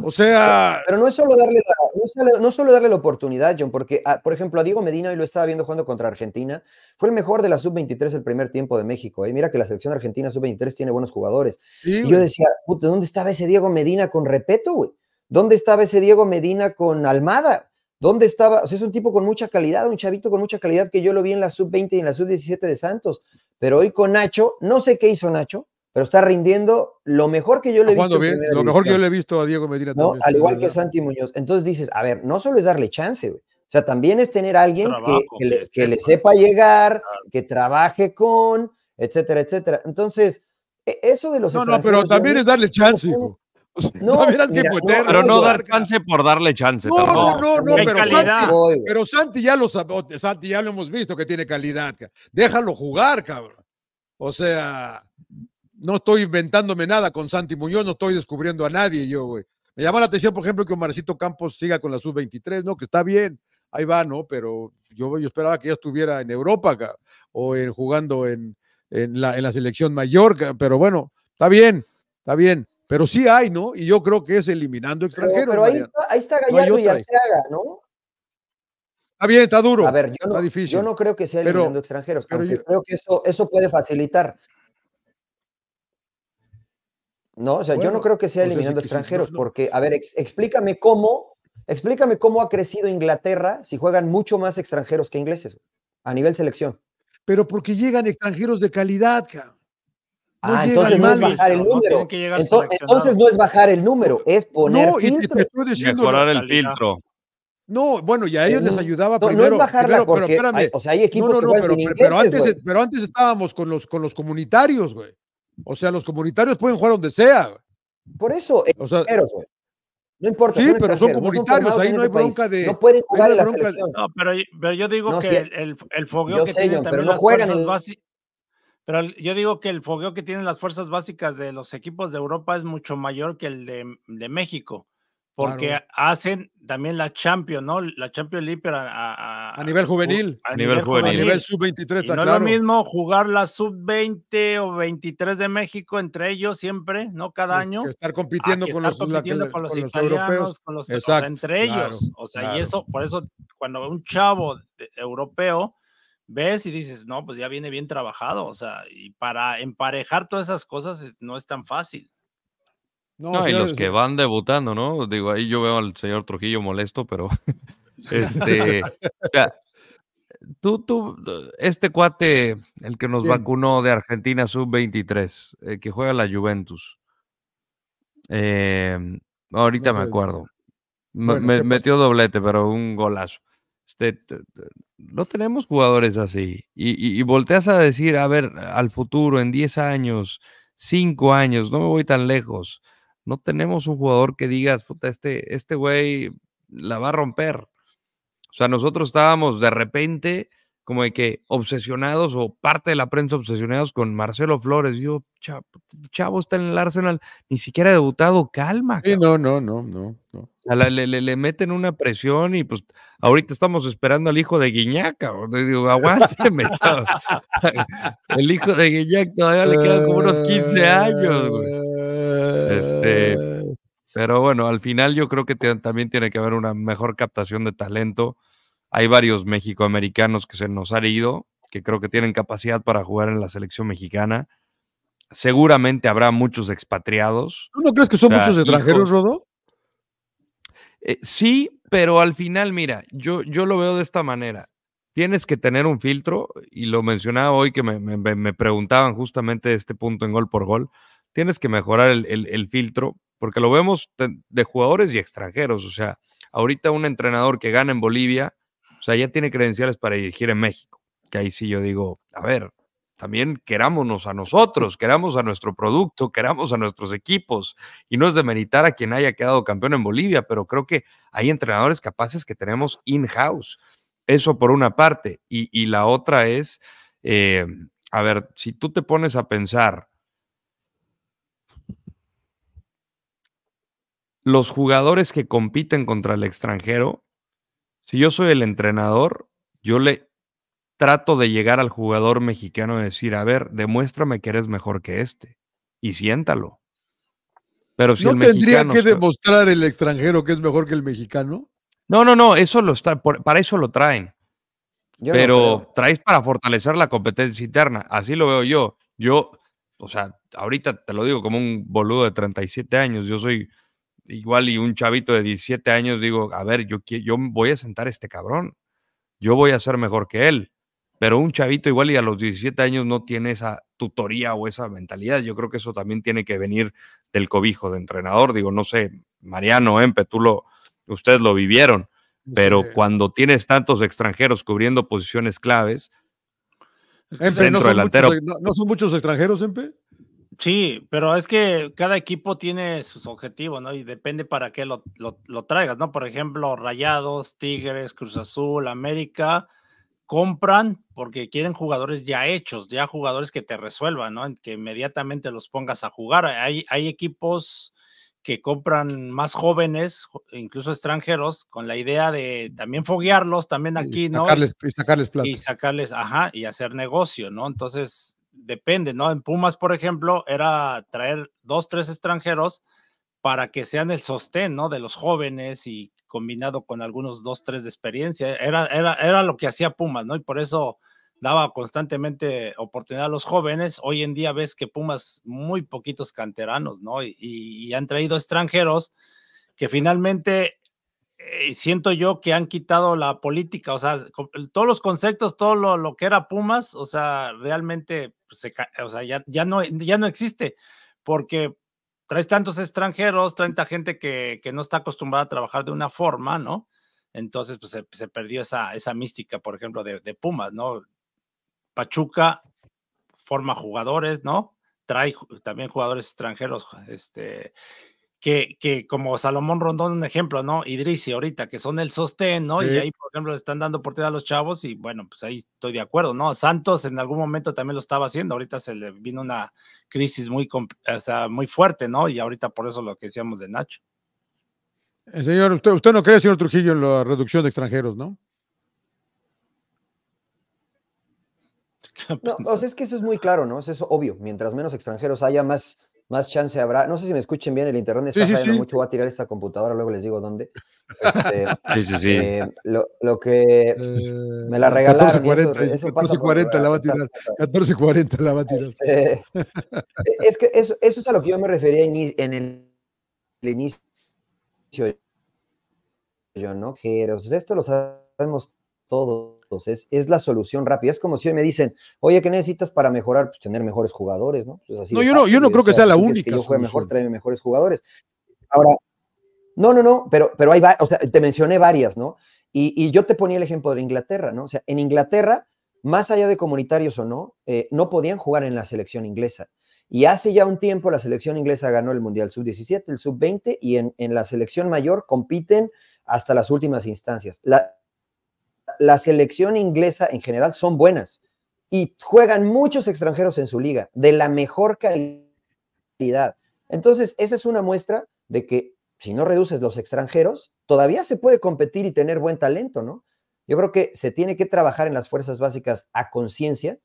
o sea. Pero no es solo darle la, no darle la oportunidad, John, porque, ah, por ejemplo, a Diego Medina, hoy lo estaba viendo jugando contra Argentina, fue el mejor de la sub-23 el primer tiempo de México. ¿eh? Mira que la selección argentina sub-23 tiene buenos jugadores. y yo decía, ¿dónde estaba ese Diego Medina con Repeto, güey? ¿Dónde estaba ese Diego Medina con Almada? ¿Dónde estaba? O sea, es un tipo con mucha calidad, un chavito con mucha calidad que yo lo vi en la sub-20 y en la sub-17 de Santos. Pero hoy con Nacho, no sé qué hizo Nacho, pero está rindiendo lo mejor que yo le he visto. lo mejor que yo le he visto a Diego Medina. ¿no? Al igual que Santi Muñoz. Entonces dices, a ver, no solo es darle chance, güey. O sea, también es tener alguien que, le, sepa llegar, que trabaje con, etcétera, etcétera. Entonces, e, eso de los. No, no, pero también es darle chance, hijo. no, pero no dar chance por darle chance. No, no, no, pero Santi, pero, Santi, ya lo Santi ya lo hemos visto que tiene calidad. Déjalo jugar, cabrón. O sea, no estoy inventándome nada con Santi Muñoz, no estoy descubriendo a nadie yo, güey. Me llama la atención, por ejemplo, que Omarcito Campos siga con la sub-23, ¿no? Que está bien, ahí va, ¿no? Pero yo, yo esperaba que ya estuviera en Europa o en, jugando en, en, la, selección mayor, pero bueno, está bien, está bien. Pero sí hay, ¿no? Y yo creo que es eliminando extranjeros. Pero, ahí, está, ahí, está, Gallardo y ¿no? Está bien, está duro. A ver, yo no, Yo no creo que sea eliminando extranjeros, pero creo que eso, eso puede facilitar. ¿no? O sea, yo no creo que sea eliminando extranjeros, porque, a ver, explícame cómo, explícame cómo ha crecido Inglaterra si juegan mucho más extranjeros que ingleses a nivel selección. Pero porque llegan extranjeros de calidad, ah, entonces no es bajar el número. entonces, no es bajar el número, es poner filtro. el filtro. No, bueno, y a ellos les ayudaba primero. No es pero, o sea, hay equipos no, no, que no, pero, pero, antes, pero, antes, estábamos con los, con los comunitarios, güey. O sea, los comunitarios pueden jugar donde sea. Por eso, eh, no importa. Sí, pero son comunitarios, ahí no este hay bronca de. No pueden jugar en la selección. No, pero, yo digo que el, fogueo que tienen también las fuerzas básicas. Pero yo digo que el fogueo que tienen las fuerzas básicas de los equipos de Europa es mucho mayor que el de México. Porque hacen también la Champions, ¿no? La Champions League a, nivel juvenil. A, nivel, juvenil. A nivel sub-23, no es lo mismo jugar la sub-20 o 23 de México entre ellos siempre, ¿no? Cada año. estar compitiendo, con, los, con, europeos. Exacto. entre ellos. O sea, y eso, por eso, cuando un chavo europeo ves y dices, no, pues ya viene bien trabajado. O sea, y para emparejar todas esas cosas no es tan fácil. No, y los que van debutando, ¿no? Digo, ahí yo veo al señor Trujillo molesto, pero este, tú, tú, este cuate, el que nos vacunó de Argentina sub-23, el eh, que juega la Juventus, em, ahorita me acuerdo, metió doblete, pero un golazo. Este, no tenemos jugadores así. Y, y, volteas a decir, a ver, al futuro, en 10 años, 5 años, no me voy tan lejos no tenemos un jugador que digas, puta, este, este güey la va a romper. O sea, nosotros estábamos de repente como de que obsesionados o parte de la prensa obsesionados con Marcelo Flores. Yo, chavo, está en el Arsenal, ni siquiera ha debutado, calma. no, no, no, no. le, meten una presión y pues ahorita estamos esperando al hijo de Guiñaca. Digo, aguánteme. el hijo de Guiñac todavía le quedan como unos 15 años. Güey. Este, eh. pero bueno, al final yo creo que también tiene que haber una mejor captación de talento. Hay varios mexicoamericanos que se nos han ido, que creo que tienen capacidad para jugar en la selección mexicana. Seguramente habrá muchos expatriados. ¿Tú no crees que son muchos extranjeros, rodó? Rodo? Eh, sí, pero al final, mira, yo, yo lo veo de esta manera. Tienes que tener un filtro, y lo mencionaba hoy que me, me preguntaban justamente este punto en gol por gol tienes que mejorar el, filtro, porque lo vemos de, jugadores y extranjeros. O sea, ahorita un entrenador que gana en Bolivia, o sea, ya tiene credenciales para dirigir en México. Que ahí sí yo digo, a ver, también querámonos a nosotros, queramos a nuestro producto, queramos a nuestros equipos. Y no es de meritar a quien haya quedado campeón en Bolivia, pero creo que hay entrenadores capaces que tenemos in-house. Eso por una parte. Y, la otra es, eh, a ver, si tú te pones a pensar los jugadores que compiten contra el extranjero, si yo soy el entrenador, yo le trato de llegar al jugador mexicano y decir, a ver, demuéstrame que eres mejor que este y siéntalo. Pero si ¿No tendría que demostrar el extranjero que es mejor que el mexicano? No, no, no, eso lo está, para eso lo traen. pero traes para fortalecer la competencia interna, así lo veo yo. Yo, o sea, ahorita te lo digo como un boludo de 37 años, yo soy igual y un chavito de 17 años, digo, a ver, yo, yo voy a sentar a este cabrón, yo voy a ser mejor que él. Pero un chavito igual y a los 17 años no tiene esa tutoría o esa mentalidad. Yo creo que eso también tiene que venir del cobijo de entrenador. Digo, no sé, Mariano, Empe, eh, tú lo, ustedes lo vivieron, pero cuando tienes tantos extranjeros cubriendo posiciones claves, delantero. no, no son muchos extranjeros, Empe? Sí, pero es que cada equipo tiene sus objetivos, ¿no? Y depende para qué lo, traigas, ¿no? Por ejemplo, Rayados, Tigres, Cruz Azul, América, compran porque quieren jugadores ya hechos, ya jugadores que te resuelvan, ¿no? Que inmediatamente los pongas a jugar. Hay, hay equipos que compran más jóvenes, incluso extranjeros, con la idea de también foguearlos también aquí, ¿no? Y sacarles plata. Y sacarles, ajá, y hacer negocio, ¿no? Entonces, depende, ¿no? En Pumas, por ejemplo, era traer dos, tres extranjeros para que sean el sostén, ¿no? De los jóvenes y combinado con algunos dos, tres de experiencia. Era, era, lo que hacía Pumas, ¿no? Y por eso daba constantemente oportunidad a los jóvenes. Hoy en día ves que Pumas muy poquitos canteranos, ¿no? Y, y han traído extranjeros que finalmente eh, siento yo que han quitado la política, o sea, todos los conceptos, todo lo, que era Pumas, o sea, realmente pues, o sea, ya, no, ya no existe, porque traes tantos extranjeros, tanta gente que, no está acostumbrada a trabajar de una forma, ¿no? Entonces, pues se, perdió esa, esa mística, por ejemplo, de, de, Pumas, ¿no? Pachuca forma jugadores, ¿no? Trae también jugadores extranjeros, este, que, como Salomón Rondón, un ejemplo, ¿no? Idrisi ahorita, que son el sostén, ¿no? Y ahí, por ejemplo, le están dando oportunidad a los chavos y bueno, pues ahí estoy de acuerdo, ¿no? Santos en algún momento también lo estaba haciendo, ahorita se le vino una crisis muy, muy fuerte, ¿no? Y ahorita por eso lo que decíamos de Nacho. Eh, señor, usted, usted no cree, señor Trujillo, en la reducción de extranjeros, ¿no? No, o sea, es que eso es muy claro, ¿no? es obvio. Mientras menos extranjeros haya, más, más chance habrá. No sé si me escuchen bien, el internet está sí, mucho. Voy a tirar esta computadora, luego les digo dónde. Este, eh, lo, lo, que me la eh, regalaron. 14.40 la va a tirar. 14.40 la va a tirar. es que eso, eso, es a lo que yo me refería en, el, el, inicio. Yo no quiero. Esto lo sabemos todos. Pues, es, la solución rápida. Es como si hoy me dicen, oye, ¿qué necesitas para mejorar? Pues tener mejores jugadores, ¿no? Pues, no, yo no, creo que sea la única. Que yo juegue mejor, mejores jugadores. Ahora, no, no, no, pero, pero hay, o sea, te mencioné varias, ¿no? Y, yo te ponía el ejemplo de Inglaterra, ¿no? O sea, en Inglaterra, más allá de comunitarios o no, eh, no podían jugar en la selección inglesa. Y hace ya un tiempo la selección inglesa ganó el Mundial Sub-17, el Sub-20 y en, en, la selección mayor compiten hasta las últimas instancias. La la selección inglesa en general son buenas y juegan muchos extranjeros en su liga de la mejor calidad. Entonces, esa es una muestra de que si no reduces los extranjeros, todavía se puede competir y tener buen talento, ¿no? Yo creo que se tiene que trabajar en las fuerzas básicas a conciencia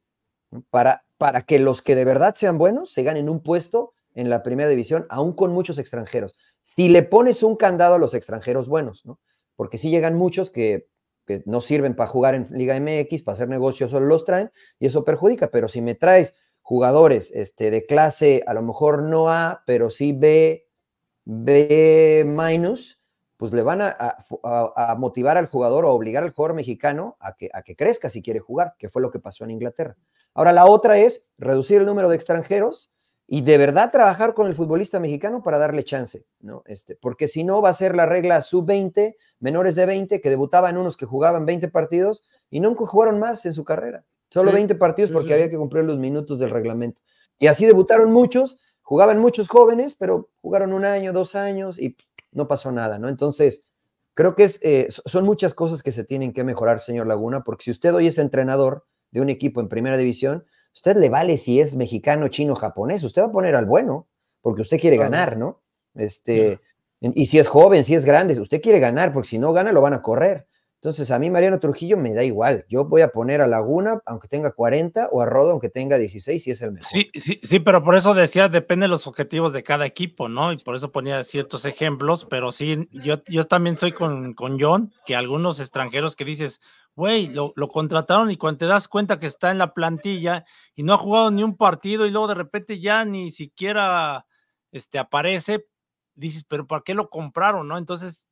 para, para que los que de verdad sean buenos se ganen un puesto en la primera división, aún con muchos extranjeros. Si le pones un candado a los extranjeros buenos, ¿no? Porque si sí llegan muchos que que no sirven para jugar en Liga MX, para hacer negocios, solo los traen y eso perjudica. Pero si me traes jugadores este, de clase, a lo mejor no A, pero sí B, B pues le van a, a motivar al jugador o obligar al jugador mexicano a que, a que crezca si quiere jugar, que fue lo que pasó en Inglaterra. Ahora, la otra es reducir el número de extranjeros y de verdad trabajar con el futbolista mexicano para darle chance, ¿no? Este, porque si no, va a ser la regla sub-20, menores de 20, que debutaban unos que jugaban 20 partidos y nunca jugaron más en su carrera. Solo 20 partidos porque había que cumplir los minutos del reglamento. Y así debutaron muchos, jugaban muchos jóvenes, pero jugaron un año, dos años y no pasó nada, ¿no? Entonces, creo que es, eh, son muchas cosas que se tienen que mejorar, señor Laguna, porque si usted hoy es entrenador de un equipo en primera división, usted le vale si es mexicano, chino, japonés, usted va a poner al bueno, porque usted quiere ganar, ¿no? Este, y si es joven, si es grande, usted quiere ganar, porque si no gana lo van a correr. Entonces, a mí Mariano Trujillo me da igual. Yo voy a poner a Laguna, aunque tenga 40, o a Rodo, aunque tenga 16, si es el mejor. Sí, sí, sí, pero por eso decía, depende de los objetivos de cada equipo, ¿no? Y por eso ponía ciertos ejemplos, pero sí, yo, yo también soy con, con John, que algunos extranjeros que dices, güey, lo, contrataron y cuando te das cuenta que está en la plantilla y no ha jugado ni un partido y luego de repente ya ni siquiera este, aparece, dices, pero ¿para qué lo compraron? ¿No? Entonces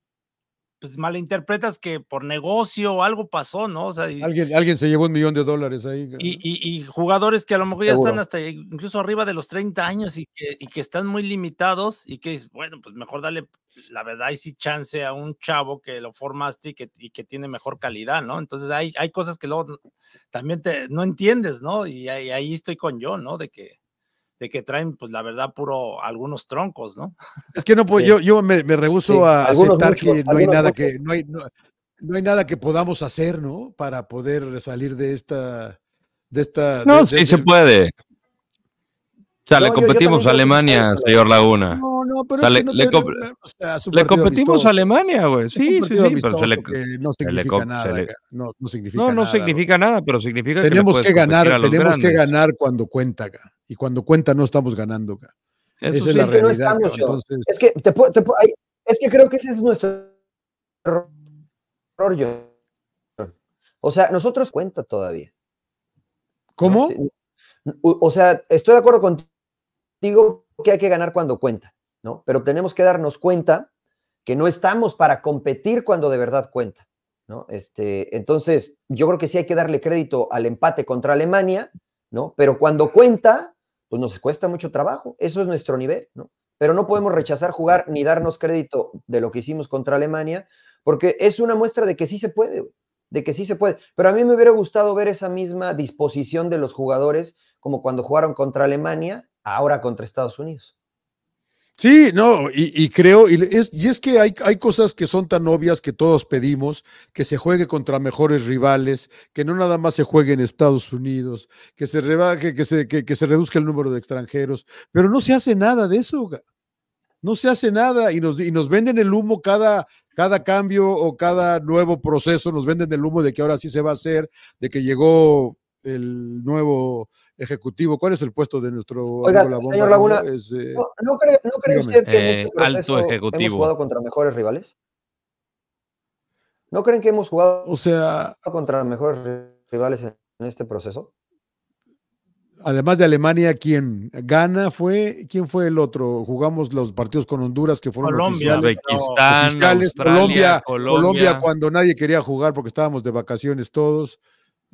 pues malinterpretas que por negocio algo pasó, ¿no? O sea, alguien, alguien se llevó un millón de dólares ahí. Y, eh. jugadores que a lo mejor ya están hasta incluso arriba de los 30 años y que, están muy limitados y que, bueno, pues mejor dale la verdad y sí chance a un chavo que lo formaste y que, y que tiene mejor calidad, ¿no? Entonces hay, hay cosas que luego también te, no entiendes, ¿no? Y ahí estoy con yo, ¿no? De que de que traen, pues la verdad, puro algunos troncos, ¿no? Es que no puedo, yo, yo me, me rehuso a aceptar que no hay nada que, no hay, no, no, hay nada que podamos hacer, ¿no? Para poder salir de esta, de esta. No, sí se puede. O sea, le competimos a Alemania, señor Laguna. No, no, pero le, competimos a Alemania, güey. Sí, sí, sí, pero no significa nada. no, no significa nada. significa pero significa tenemos que, ganar, tenemos que ganar cuando cuenta. Acá y cuando cuenta no estamos ganando. es, la Que es, que creo que ese es nuestro error, yo. O sea, nosotros cuenta todavía. ¿Cómo? O, sea, estoy de acuerdo contigo que hay que ganar cuando cuenta, ¿no? Pero tenemos que darnos cuenta que no estamos para competir cuando de verdad cuenta. ¿No? Este, entonces, yo creo que sí hay que darle crédito al empate contra Alemania, ¿no? Pero cuando cuenta, pues nos cuesta mucho trabajo. Eso es nuestro nivel, ¿no? Pero no podemos rechazar jugar ni darnos crédito de lo que hicimos contra Alemania, porque es una muestra de que sí se puede, de que sí se puede. Pero a mí me hubiera gustado ver esa misma disposición de los jugadores como cuando jugaron contra Alemania, ahora contra Estados Unidos. Sí, no, y, creo, y es, y es que hay, hay, cosas que son tan obvias que todos pedimos, que se juegue contra mejores rivales, que no nada más se juegue en Estados Unidos, que se rebaje, que se, se reduzca el número de extranjeros, pero no se hace nada de eso. No se hace nada y nos, nos venden el humo cada, cada cambio o cada nuevo proceso, nos venden el humo de que ahora sí se va a hacer, de que llegó el nuevo ejecutivo. ¿Cuál es el puesto de nuestro señor Laguna? Eh, no, cree, usted que en este eh, alto ejecutivo. hemos jugado contra mejores rivales? ¿No creen que hemos jugado o sea, contra mejores rivales en este proceso? Además de Alemania, ¿quién gana fue, ¿quién fue el otro? Jugamos los partidos con Honduras que fueron Colombia, oficiales, Colombia, Colombia, cuando nadie quería jugar porque estábamos de vacaciones todos.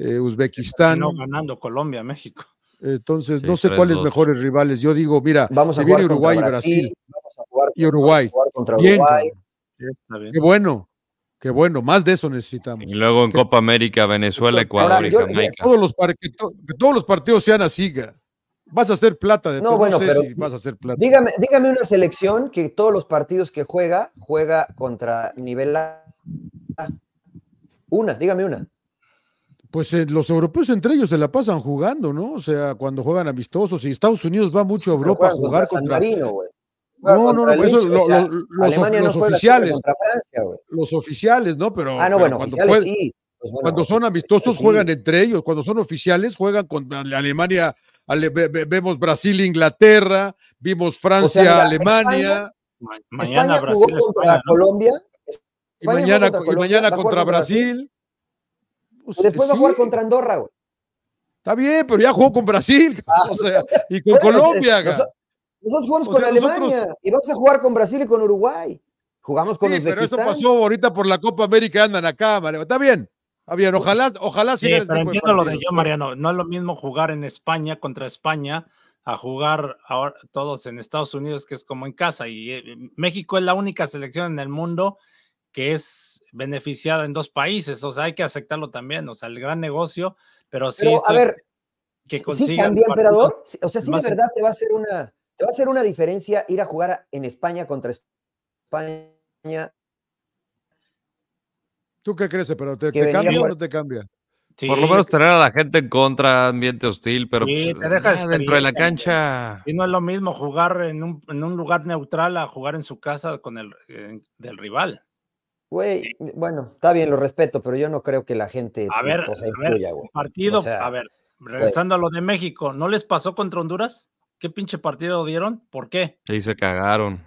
Eh, Uzbekistán. No ganando Colombia, México. Entonces, no sé cuáles mejores rivales. Yo digo, mira, vamos a viene Uruguay y Brasil. y Uruguay. bien. Qué bueno. Qué bueno, más de eso necesitamos. Y luego en Copa América, Venezuela, Ecuador y Jamaica. todos los, que, todos los partidos sean así, vas a hacer plata de no, si vas a hacer plata. Dígame, dígame una selección que todos los partidos que juega, juega contra nivel A. Una, dígame una. Pues eh, los europeos entre ellos se la pasan jugando, ¿no? O sea, cuando juegan amistosos y Estados Unidos va mucho a Europa a jugar contra... No, no, no, eso, los, oficiales. Los oficiales, ¿no? Pero, ah, no, pues, cuando, son amistosos juegan entre ellos, cuando son oficiales juegan contra Alemania, vemos Brasil, Inglaterra, vimos Francia, Alemania. mañana Brasil, contra Colombia. y mañana, contra, mañana Brasil. Pues, después va a jugar contra Andorra, Está bien, pero ya jugó con Brasil ah, y con Colombia. nosotros jugamos con Alemania y vamos a jugar con Brasil y con Uruguay. Jugamos con sí, pero eso pasó ahorita por la Copa América, andan acá, Está bien, está bien. Ojalá, ojalá sí, este lo de yo, Mariano. No es lo mismo jugar en España contra España a jugar ahora todos en Estados Unidos, que es como en casa. Y eh, México es la única selección en el mundo que es beneficiada en dos países, o sea, hay que aceptarlo también, o sea, el gran negocio, pero sí. a ver, que consigan o sea, sí, de verdad te va a hacer una, te va a hacer una diferencia ir a jugar en España contra España. ¿Tú qué crees, pero te, cambia o no te cambia? Por lo menos tener a la gente en contra, ambiente hostil, pero pues, te dejas ah, dentro de la cancha. Y no es lo mismo jugar en un, en un lugar neutral a jugar en su casa con el eh, del rival. Güey, bueno, está bien, lo respeto, pero yo no creo que la gente. A eh, ver, a ver partido, a ver, regresando a lo de México, ¿no les pasó contra Honduras? ¿Qué pinche partido dieron? ¿Por qué? Ahí se cagaron.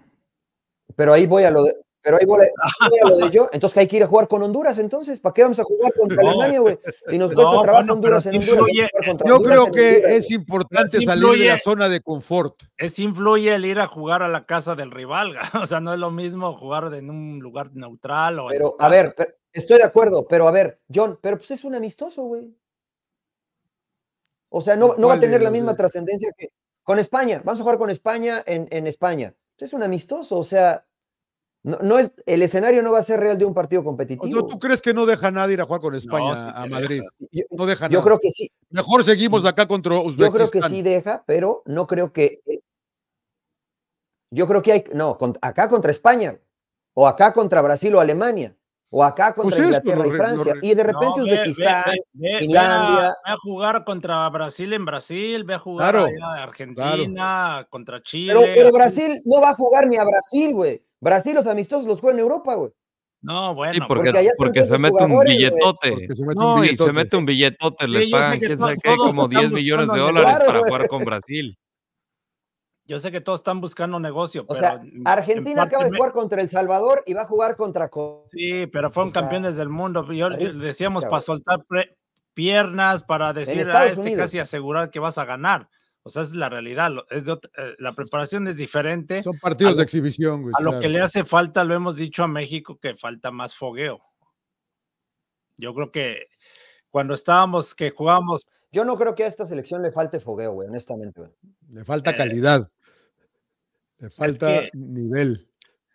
Pero ahí voy a lo de, pero ahí vuelve lo de yo. Entonces, hay que ir a jugar con Honduras, entonces. ¿Para qué vamos a jugar contra Alemania, güey? Si nos cuesta no, trabajo Honduras en Honduras. yo creo que es importante pues salir de la zona de confort. Es influye el ir a jugar a la casa del rival. O sea, no es lo mismo jugar en un lugar neutral. pero, a ver, estoy de acuerdo. Pero, a ver, John, pero pues es un amistoso, güey. O sea, no, no va a tener la misma trascendencia que con España. Vamos a jugar con España en, en España. Pues, es un amistoso, o sea, no, no, es, el escenario no va a ser real de un partido competitivo. ¿Tú, crees que no deja nadie ir a jugar con España a Madrid? no deja nada. Yo creo que sí. Mejor seguimos acá contra Uzbekistán. Yo creo que sí deja, pero no creo que. Yo creo que hay. No, acá contra España, o acá contra Brasil o Alemania o acá contra pues Inglaterra y Francia, y de repente Uzbekistán, Finlandia. A, a, jugar contra Brasil en Brasil, ve a jugar Argentina, contra Chile. Pero, Brasil no va a jugar ni a Brasil, güey. Brasil los amistosos los juega en Europa, güey. No, bueno, sí, porque, porque, se mete un billetote. se mete no, un billetote. y se mete un billetote, le pagan, quién sabe como 10 millones de dólares para jugar con Brasil. Yo sé que todos están buscando negocio. O sea, Argentina acaba de jugar contra El Salvador y va a jugar contra. Sí, pero fueron campeones del mundo. decíamos para soltar piernas, para decir a ah, este casi asegurar que vas a ganar. O sea, es la realidad. Es eh, la preparación es diferente. Son partidos de exhibición, güey. A lo que le hace falta, lo hemos dicho a México, que falta más fogueo. Yo creo que cuando estábamos, que jugábamos. Yo no creo que a esta selección le falte fogueo, güey, honestamente. Le falta eh, calidad falta nivel.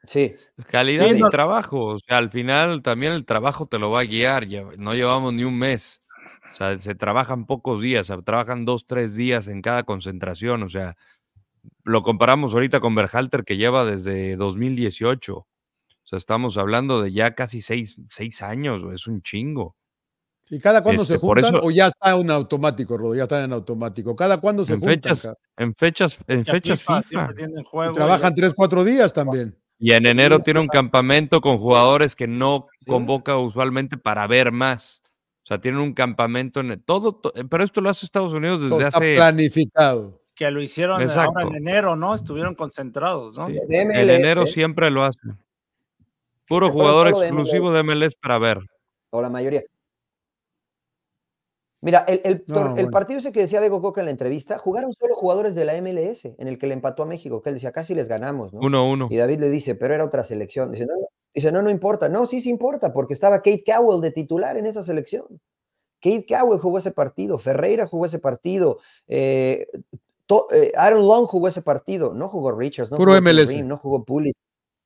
Sí. Calidad y trabajo. O sea, al final también el trabajo te lo va a guiar. Ya, no llevamos ni un mes. O sea, se trabajan pocos días, trabajan dos, tres días en cada concentración. O sea, lo comparamos ahorita con Berhalter que lleva desde 2018. O sea, estamos hablando de ya casi seis años, es un chingo. ¿Y cada cuando se este, juntan o ya está en automático, Rodo? Ya están en automático. ¿Cada cuando se juntan? en fechas, en fechas FIFA. trabajan tres, cuatro días también. Y en enero tiene un campamento con jugadores que no convoca usualmente para ver más. O sea, tienen un campamento en todo, pero esto lo hace Estados Unidos desde está hace planificado. Que lo hicieron ahora en enero, ¿no? Estuvieron concentrados, ¿no? En enero ¿eh? siempre lo hace Puro jugador exclusivo de MLS para ver. O la mayoría. Mira, el, el, partido ese que decía Diego Coca en la entrevista, jugaron solo jugadores de la MLS, en el que le empató a México, que él decía, casi les ganamos, ¿no? Uno, Y David le dice, pero era otra selección. Dice no, dice, no, no importa. No, sí, sí importa, porque estaba Kate Cowell de titular en esa selección. Kate Cowell jugó ese partido, Ferreira jugó ese partido, eh, eh, Aaron Long jugó ese partido, no jugó Richards, no jugó MLS. no jugó Pulis.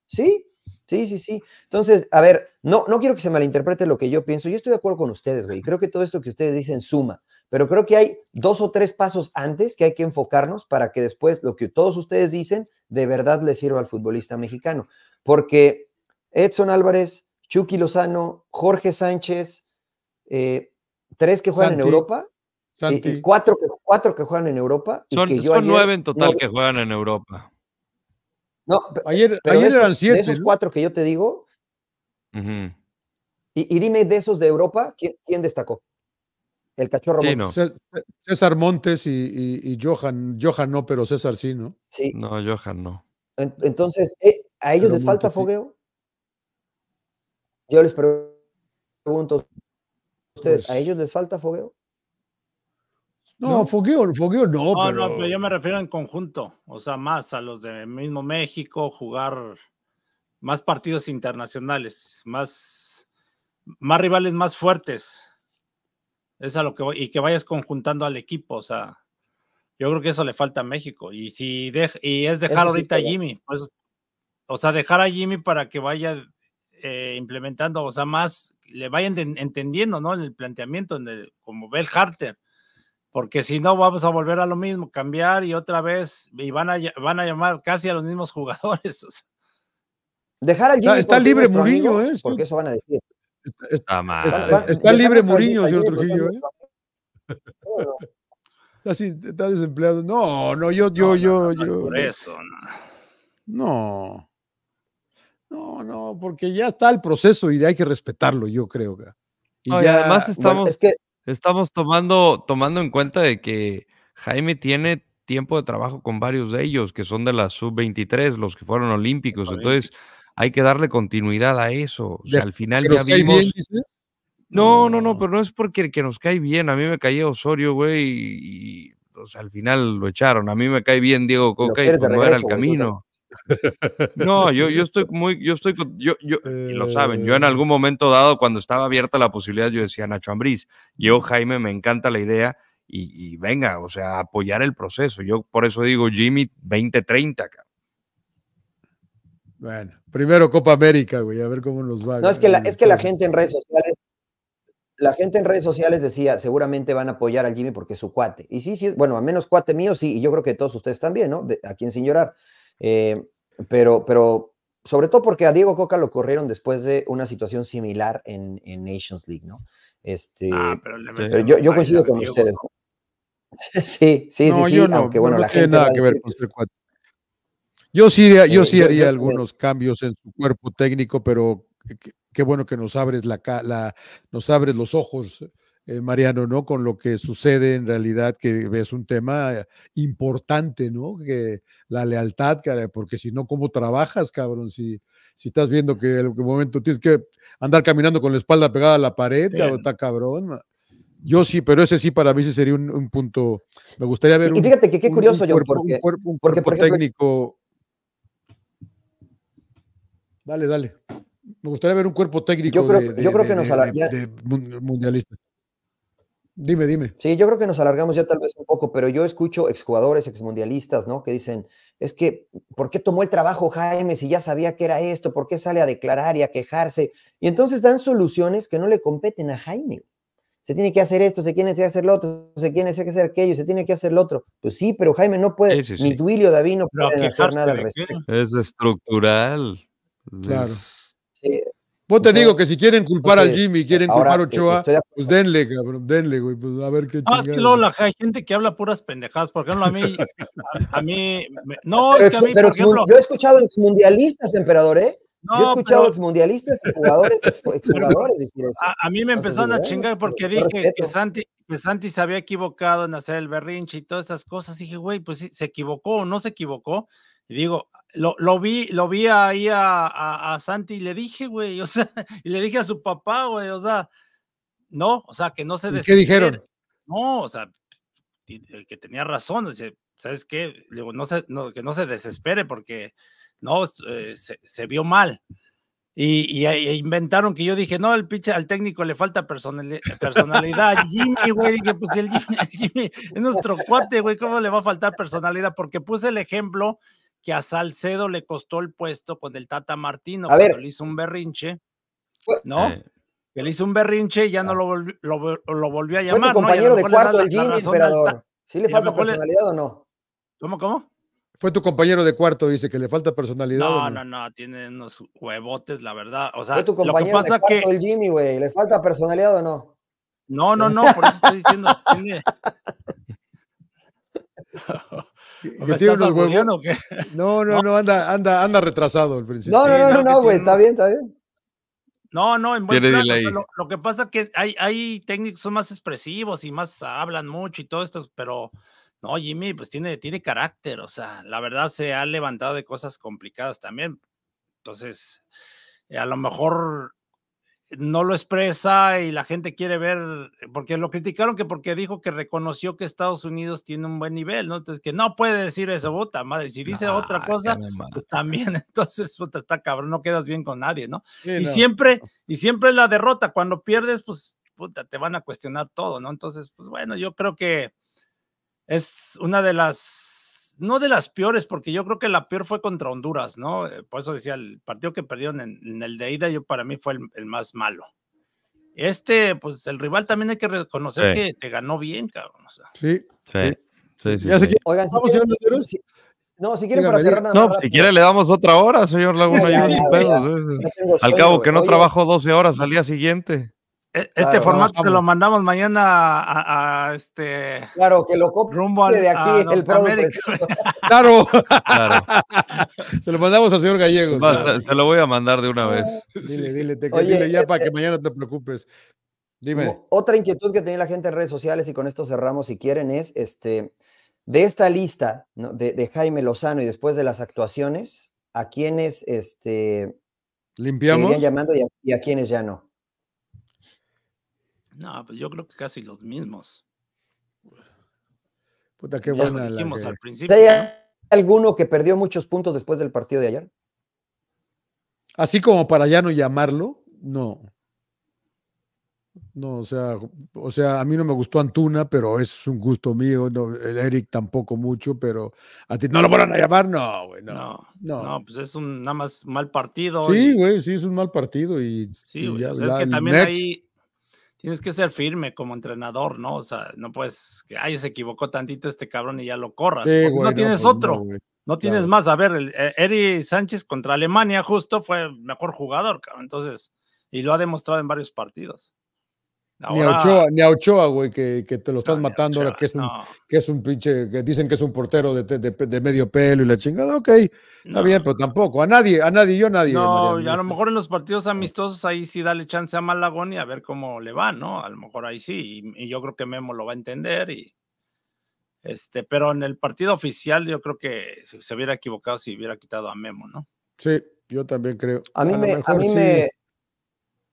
Sí, Sí, sí, sí. Entonces, a ver, no, no quiero que se malinterprete lo que yo pienso. Yo estoy de acuerdo con ustedes, güey. Creo que todo esto que ustedes dicen suma, pero creo que hay dos o tres pasos antes que hay que enfocarnos para que después lo que todos ustedes dicen de verdad le sirva al futbolista mexicano. Porque Edson Álvarez, Chucky Lozano, Jorge Sánchez, eh, tres que juegan en Europa, cuatro, que, cuatro que juegan en Europa. Son, nueve en total que juegan en Europa. No, ayer, pero ayer eran siete. De esos cuatro que yo te digo. y, dime de esos de Europa, ¿quién, destacó? El cachorro César Montes y, Johan. Johan no, pero César sí, ¿no? Sí. No, Johan no. Entonces, ¿a ellos les falta fogueo? Yo les pregunto, ¿ustedes a ellos les falta fogueo? No, foqueo, fogueo no. No, no, yo me refiero en conjunto, o sea, más a los de mismo México, jugar más partidos internacionales, más, más rivales más fuertes. Es a lo que y que vayas conjuntando al equipo, o sea, yo creo que eso le falta a México. Y si de, y es dejar ahorita a Jimmy, pues, o sea, dejar a Jimmy para que vaya eh, implementando, o sea, más le vayan entendiendo, ¿no? En el planteamiento, como ve el Harter porque si no vamos a volver a lo mismo, cambiar y otra vez, y van a, van a llamar casi a los mismos jugadores. Dejar al Jimmy Está, libre Murillo, ¿eh? Porque eso van a decir. Está, está, libre Murillo, señor Trujillo, ¿eh? Está, desempleado. No, no, yo, yo, yo, yo. Por eso, no. No, no, porque ya está el proceso y hay que respetarlo, yo creo. Y además estamos. que Estamos tomando, tomando en cuenta de que Jaime tiene tiempo de trabajo con varios de ellos, que son de la sub-23, los que fueron olímpicos. Entonces, hay que darle continuidad a eso. O sea, al final ya vimos. no, no, no, pero no es porque que nos cae bien. A mí me caía Osorio, güey, y, al final lo echaron. A mí me cae bien Diego Coca y pues no era el camino. No, yo, yo estoy muy, yo estoy, yo, yo, lo saben, yo en eh. algún momento dado, cuando estaba abierta la posibilidad, yo decía, Nacho Ambriz, yo, Jaime, me encanta la idea y, venga, o sea, apoyar el proceso. Yo por eso digo, Jimmy, 2030, cabrón. Bueno, primero Copa América, güey, a ver cómo nos va. No, es que, la, es que la gente en redes sociales, la gente en redes sociales decía, seguramente van a apoyar al Jimmy porque es su cuate. Y sí, sí, bueno, a menos cuate mío, sí, y yo creo que todos ustedes también, ¿no? a quien sin llorar. Eh, pero, pero sobre todo porque a Diego Coca lo corrieron después de una situación similar en, Nations League, ¿no? Ah, este, pero, yo, yo coincido con ustedes. sí, sí, sí, aunque bueno, la gente... Este yo sí, haría, eh, algunos cambios en su cuerpo técnico, pero eh, qué bueno que nos abres la, la nos abres los ojos eh, Mariano, ¿no? Con lo que sucede en realidad, que es un tema eh, importante, ¿no? Que la lealtad, porque si no, ¿cómo trabajas, cabrón? Si, si estás viendo que en algún momento tienes que andar caminando con la espalda pegada a la pared, está cabrón. Yo sí, pero ese sí para mí sí sería un, punto. Me gustaría ver. Y, fíjate que qué curioso, cuerpo, yo, porque, un técnico. Dale, dale. Me gustaría ver un cuerpo técnico. Yo creo, de, que mundialistas. Dime, dime. Sí, yo creo que nos alargamos ya tal vez un poco, pero yo escucho exjugadores, exmundialistas, ¿no? Que dicen, es que, ¿por qué tomó el trabajo Jaime si ya sabía que era esto? ¿Por qué sale a declarar y a quejarse? Y entonces dan soluciones que no le competen a Jaime. Se tiene que hacer esto, se tiene que hacer lo otro, se tiene que hacer aquello, se tiene que hacer lo otro. Pues sí, pero Jaime no puede, ni Duilio David no pueden hacer nada al respecto. Es estructural. Claro. Vos te digo que si quieren culpar al Jimmy, quieren culpar a eh, Ochoa, pues denle, cabrón, denle, güey, pues a ver qué no, es que luego la, hay gente que habla puras pendejadas, por ejemplo, a mí, a, mí, no, a mí, por ejemplo... Yo he escuchado exmundialistas, emperador, ¿eh? No, yo he escuchado pero... exmundialistas y jugadores, exploradores. A, mí me empezaron a chingar porque dije que Santi, que Santi se había equivocado en hacer el berrinche y todas esas cosas. Dije, güey, pues sí, se equivocó o no se equivocó. Y digo, lo, lo, vi, lo vi ahí a, a, Santi y le dije, güey, o sea, y le dije a su papá, güey, o sea, no, o sea, que no se ¿Y ¿Qué dijeron? No, o sea, el que tenía razón, dice, ¿sabes qué? digo, no se, que no se desespere porque no, eh, se, vio mal. Y, y, inventaron que yo dije, no, el pinche, al técnico le falta personalidad. Jimmy, güey, dije, pues el Jimmy, es nuestro cuate, güey, ¿cómo le va a faltar personalidad? Porque puse el ejemplo que a Salcedo le costó el puesto con el Tata Martino, a ver. le hizo un berrinche, ¿no? Que le hizo un berrinche y ya no ah. lo, volvió, a llamar. Fue tu compañero de cuarto, el Jimmy, ¿Sí le falta personalidad o no? ¿Cómo, cómo? Fue tu compañero de cuarto, dice que le falta personalidad. No, no, no, tiene unos huevotes, la verdad. O sea, Fue tu compañero pasa de cuarto, que... el Jimmy, güey. ¿Le falta personalidad o no? No, no, no, por eso estoy diciendo. tiene... tiene No, no, no, anda, anda, anda retrasado el principio. No, no, no, no, güey, está bien, está bien. No, no, en lo, que pasa es que hay, hay técnicos que son más expresivos y más hablan mucho y todo esto, pero no, Jimmy, pues tiene, tiene carácter, o sea, la verdad se ha levantado de cosas complicadas también. Entonces, a lo mejor no lo expresa y la gente quiere ver, eh, porque lo criticaron que porque dijo que reconoció que Estados Unidos tiene un buen nivel, ¿no? Entonces, que no puede decir eso, puta madre, si dice otra cosa, pues también, entonces, puta, está cabrón, no quedas bien con nadie, ¿no? y siempre, y siempre es la derrota, cuando pierdes, pues, puta, te van a cuestionar todo, ¿no? Entonces, pues bueno, yo creo que es una de las no de las peores, porque yo creo que la peor fue contra Honduras, ¿no? Eh, por eso decía, el partido que perdieron en, el de ida, yo para mí fue el, más malo. Este, pues el rival también hay que reconocer que te ganó bien, cabrón. Sí, sí. sí, Oigan, no, si quieren para cerrar No, pues, si quiere le damos otra hora, señor Laguna. Al cabo que no trabajo 12 horas al día siguiente. E, este formato se lo mandamos mañana a, este. Claro, que lo copie rumbo de aquí el claro. claro. se lo mandamos al señor Gallegos. se, lo voy a mandar de una ah, vez. Dile, dile, te, dile ya eh, para que eh, mañana te preocupes. Dime. Otra inquietud que tenía la gente en redes sociales, y con esto cerramos si quieren, es este, de esta lista de, Jaime Lozano y después de las actuaciones, ¿a quiénes este, limpiamos? llamando y a, y a quiénes ya no? No, pues yo creo que casi los mismos. Puta, qué buena. Ya dijimos al principio. ¿Hay alguno que perdió muchos puntos después del partido de ayer? Así como para ya no llamarlo, no. No, o sea, o sea, a mí no me gustó Antuna, pero es un gusto mío. el Eric tampoco mucho, pero a ti no lo van a llamar, no, güey, no, no, pues es un nada más mal partido. Sí, güey, sí, es un mal partido. Y, sí, ya, pues, es que también tienes que ser firme como entrenador, ¿no? O sea, no puedes que, ay, se equivocó tantito este cabrón y ya lo corras. no tienes pues otro. No, tienes más. A ver, el, eh, Eri Sánchez contra Alemania justo fue mejor jugador, cabrón. Entonces, y lo ha demostrado en varios partidos ni, a Ochoa, güey, que, te lo estás matando ahora, que es, un, que es un pinche, que dicen que es un portero de, medio pelo y la chingada, ok, está bien, pero tampoco, a nadie, a nadie, yo a nadie. No, a lo este. mejor en los partidos amistosos ahí sí dale chance a Malagón y a ver cómo le va, ¿no? A lo mejor ahí sí, y, yo creo que Memo lo va a entender y... Este, pero en el partido oficial yo creo que se, hubiera equivocado si hubiera quitado a Memo, ¿no? Sí, yo también creo. A mí a me,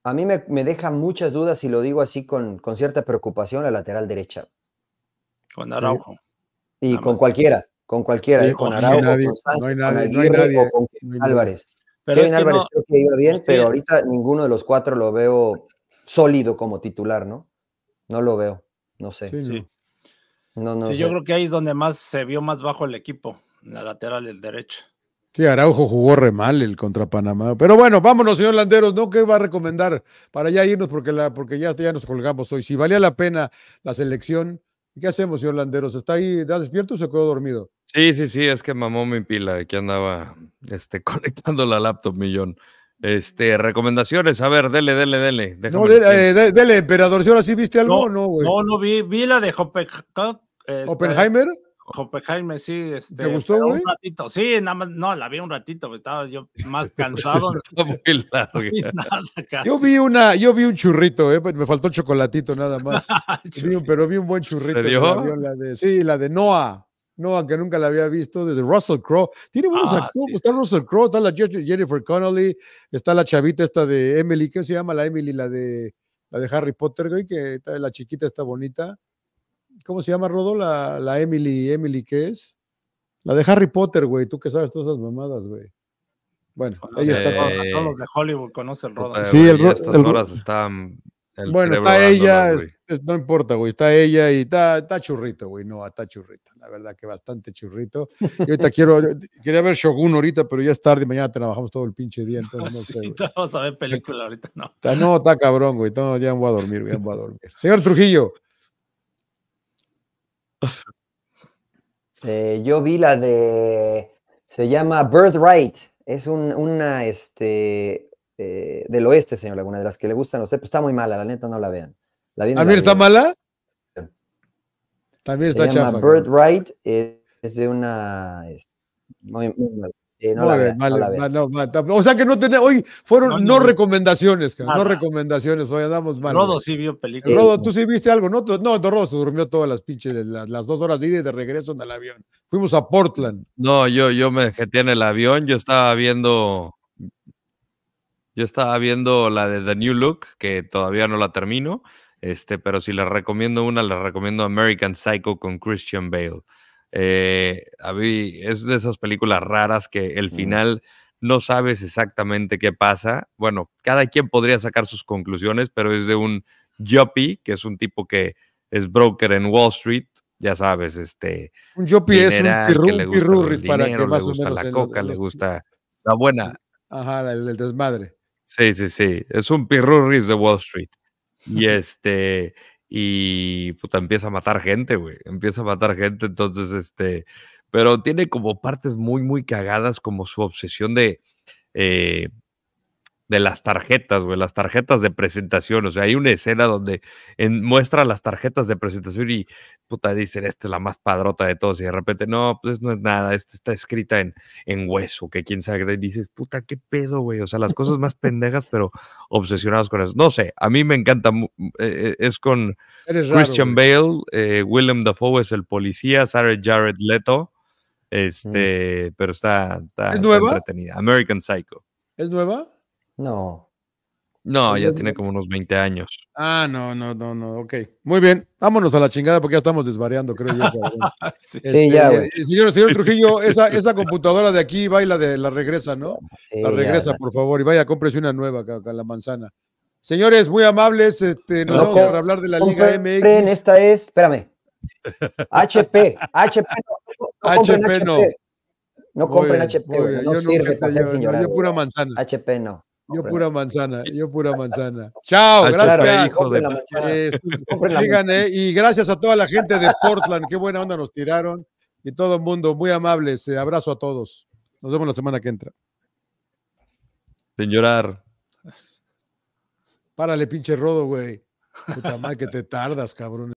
a mí me, me, deja muchas dudas, y lo digo así con, con cierta preocupación, la lateral derecha. Con Araujo. Y con cualquiera, con cualquiera, eh, con pues, Araujo, con no hay nadie, con con Álvarez. Pero Kevin Álvarez creo que iba bien, pero ahorita ninguno de los cuatro lo veo sólido como titular, ¿no? No lo veo, no sé. No, no yo creo que ahí es donde más se vio más bajo el equipo, la lateral del derecho. Sí, Araujo jugó re mal el contra Panamá. Pero bueno, vámonos, señor Landeros, ¿no? ¿Qué va a recomendar para ya irnos? Porque, la, porque ya, ya nos colgamos hoy. Si valía la pena la selección, ¿qué hacemos, señor Landeros? ¿Está ahí, está despierto o se quedó dormido? Sí, sí, sí, es que mamó mi pila, aquí andaba este, conectando la laptop, millón. Este, recomendaciones, a ver, dele, dele, dele. no, eh, dele, emperador, si ahora sí viste algo, ¿no, güey? No, no, vi, vi la de Hoppe, Oppenheimer. Jaime, sí. Este, ¿Te gustó, güey? Sí, nada más, no, la vi un ratito, estaba yo más pues, cansado. yo vi una, yo vi un churrito, eh, me faltó chocolatito nada más. Ah, pero vi un buen churrito. La sí, la de Noah. Noah, que nunca la había visto, desde Russell Crowe. Tiene buenos ah, actores. Está Russell Crowe, está la Jennifer Connolly, está la chavita esta de Emily, ¿qué se llama la Emily? La de, la de Harry Potter, güey, que está, la chiquita está bonita. ¿cómo se llama, Rodo? La, la Emily, Emily, ¿qué es? La de Harry Potter, güey, tú que sabes todas esas mamadas, güey. Bueno, ella está. todos los de Hollywood conocen Rodo. Sí, el, Rodo. estas horas están. bueno, está ella, no importa, güey, está ella y está, está churrito, güey, no, está churrito, la verdad que bastante churrito. Y ahorita quiero, quería ver Shogun ahorita, pero ya es tarde, mañana trabajamos todo el pinche día, entonces no sí, sé. Vamos a ver película ahorita, no. Está, no, está cabrón, güey, no, ya me voy a dormir, ya me voy a dormir. Señor Trujillo, eh, yo vi la de. Se llama Birthright. Es una este, eh, del oeste, señor alguna de las que le gustan no sé, pero está muy mala, la neta no la vean. ¿También está mala? También está Se llama Birthright. es de una. muy mala. O sea que no tenía hoy fueron no, recomendaciones, no recomendaciones, hoy andamos mal. Rodo sí vio películas. Eh, Rodo, tú sí viste algo, no, no, Rodo se durmió todas las pinches, las, dos horas de ida y de regreso en el avión. Fuimos a Portland. No, yo, yo me jeté en el avión, yo estaba viendo, yo estaba viendo la de The New Look, que todavía no la termino, este, pero si les recomiendo una, les recomiendo American Psycho con Christian Bale. Eh, es de esas películas raras que el final no sabes exactamente qué pasa. Bueno, cada quien podría sacar sus conclusiones, pero es de un yuppie, que es un tipo que es broker en Wall Street, ya sabes, este... Un es un para más la coca, le gusta la buena. Ajá, el, el, desmadre. Sí, sí, sí, es un pirurris de Wall Street. Y este y puta, pues, empieza a matar gente, güey. Empieza a matar gente, entonces, este, pero tiene como partes muy, muy cagadas, como su obsesión de, eh, de las tarjetas, güey, las tarjetas de presentación. O sea, hay una escena donde en, muestra las tarjetas de presentación y puta dicen, esta es la más padrota de todos. Y de repente, no, pues no es nada, esta está escrita en, en hueso, que quién sabe. Y dices, puta, qué pedo, güey. O sea, las cosas más pendejas, pero obsesionados con eso. No sé, a mí me encanta, eh, es con Christian Bale, eh, William Dafoe es el policía, Sarah Jared Leto. Mm. Este, pero está, ¿Es nueva? entretenida. American Psycho. ¿Es nueva? No. No, ya tiene como unos 20 años. Ah, no, no, no, no, ok. Muy bien, vámonos a la chingada porque ya estamos desvariando, creo yo. Ah, sí, ya, este, eh, Señor, Trujillo, esa, computadora de aquí baila de la regresa, ¿no? la regresa, por favor, y vaya, cómprese una nueva acá, la manzana. Señores, muy amables, este, nos para hablar de la Liga MX. Esta es, espérame. HP, HP no, no HP, no. No compren HP, no, sirve para ser señora. Yo pura manzana. HP no. Yo pura manzana, yo pura manzana. Chao, ah, gracias. hijo de... y gracias a toda la gente de Portland, qué buena onda nos tiraron. Y todo el mundo, muy amables. Eh, abrazo a todos. Nos vemos la semana que entra. Sin llorar. Párale, pinche rodo, güey. Puta madre que te tardas, cabrón.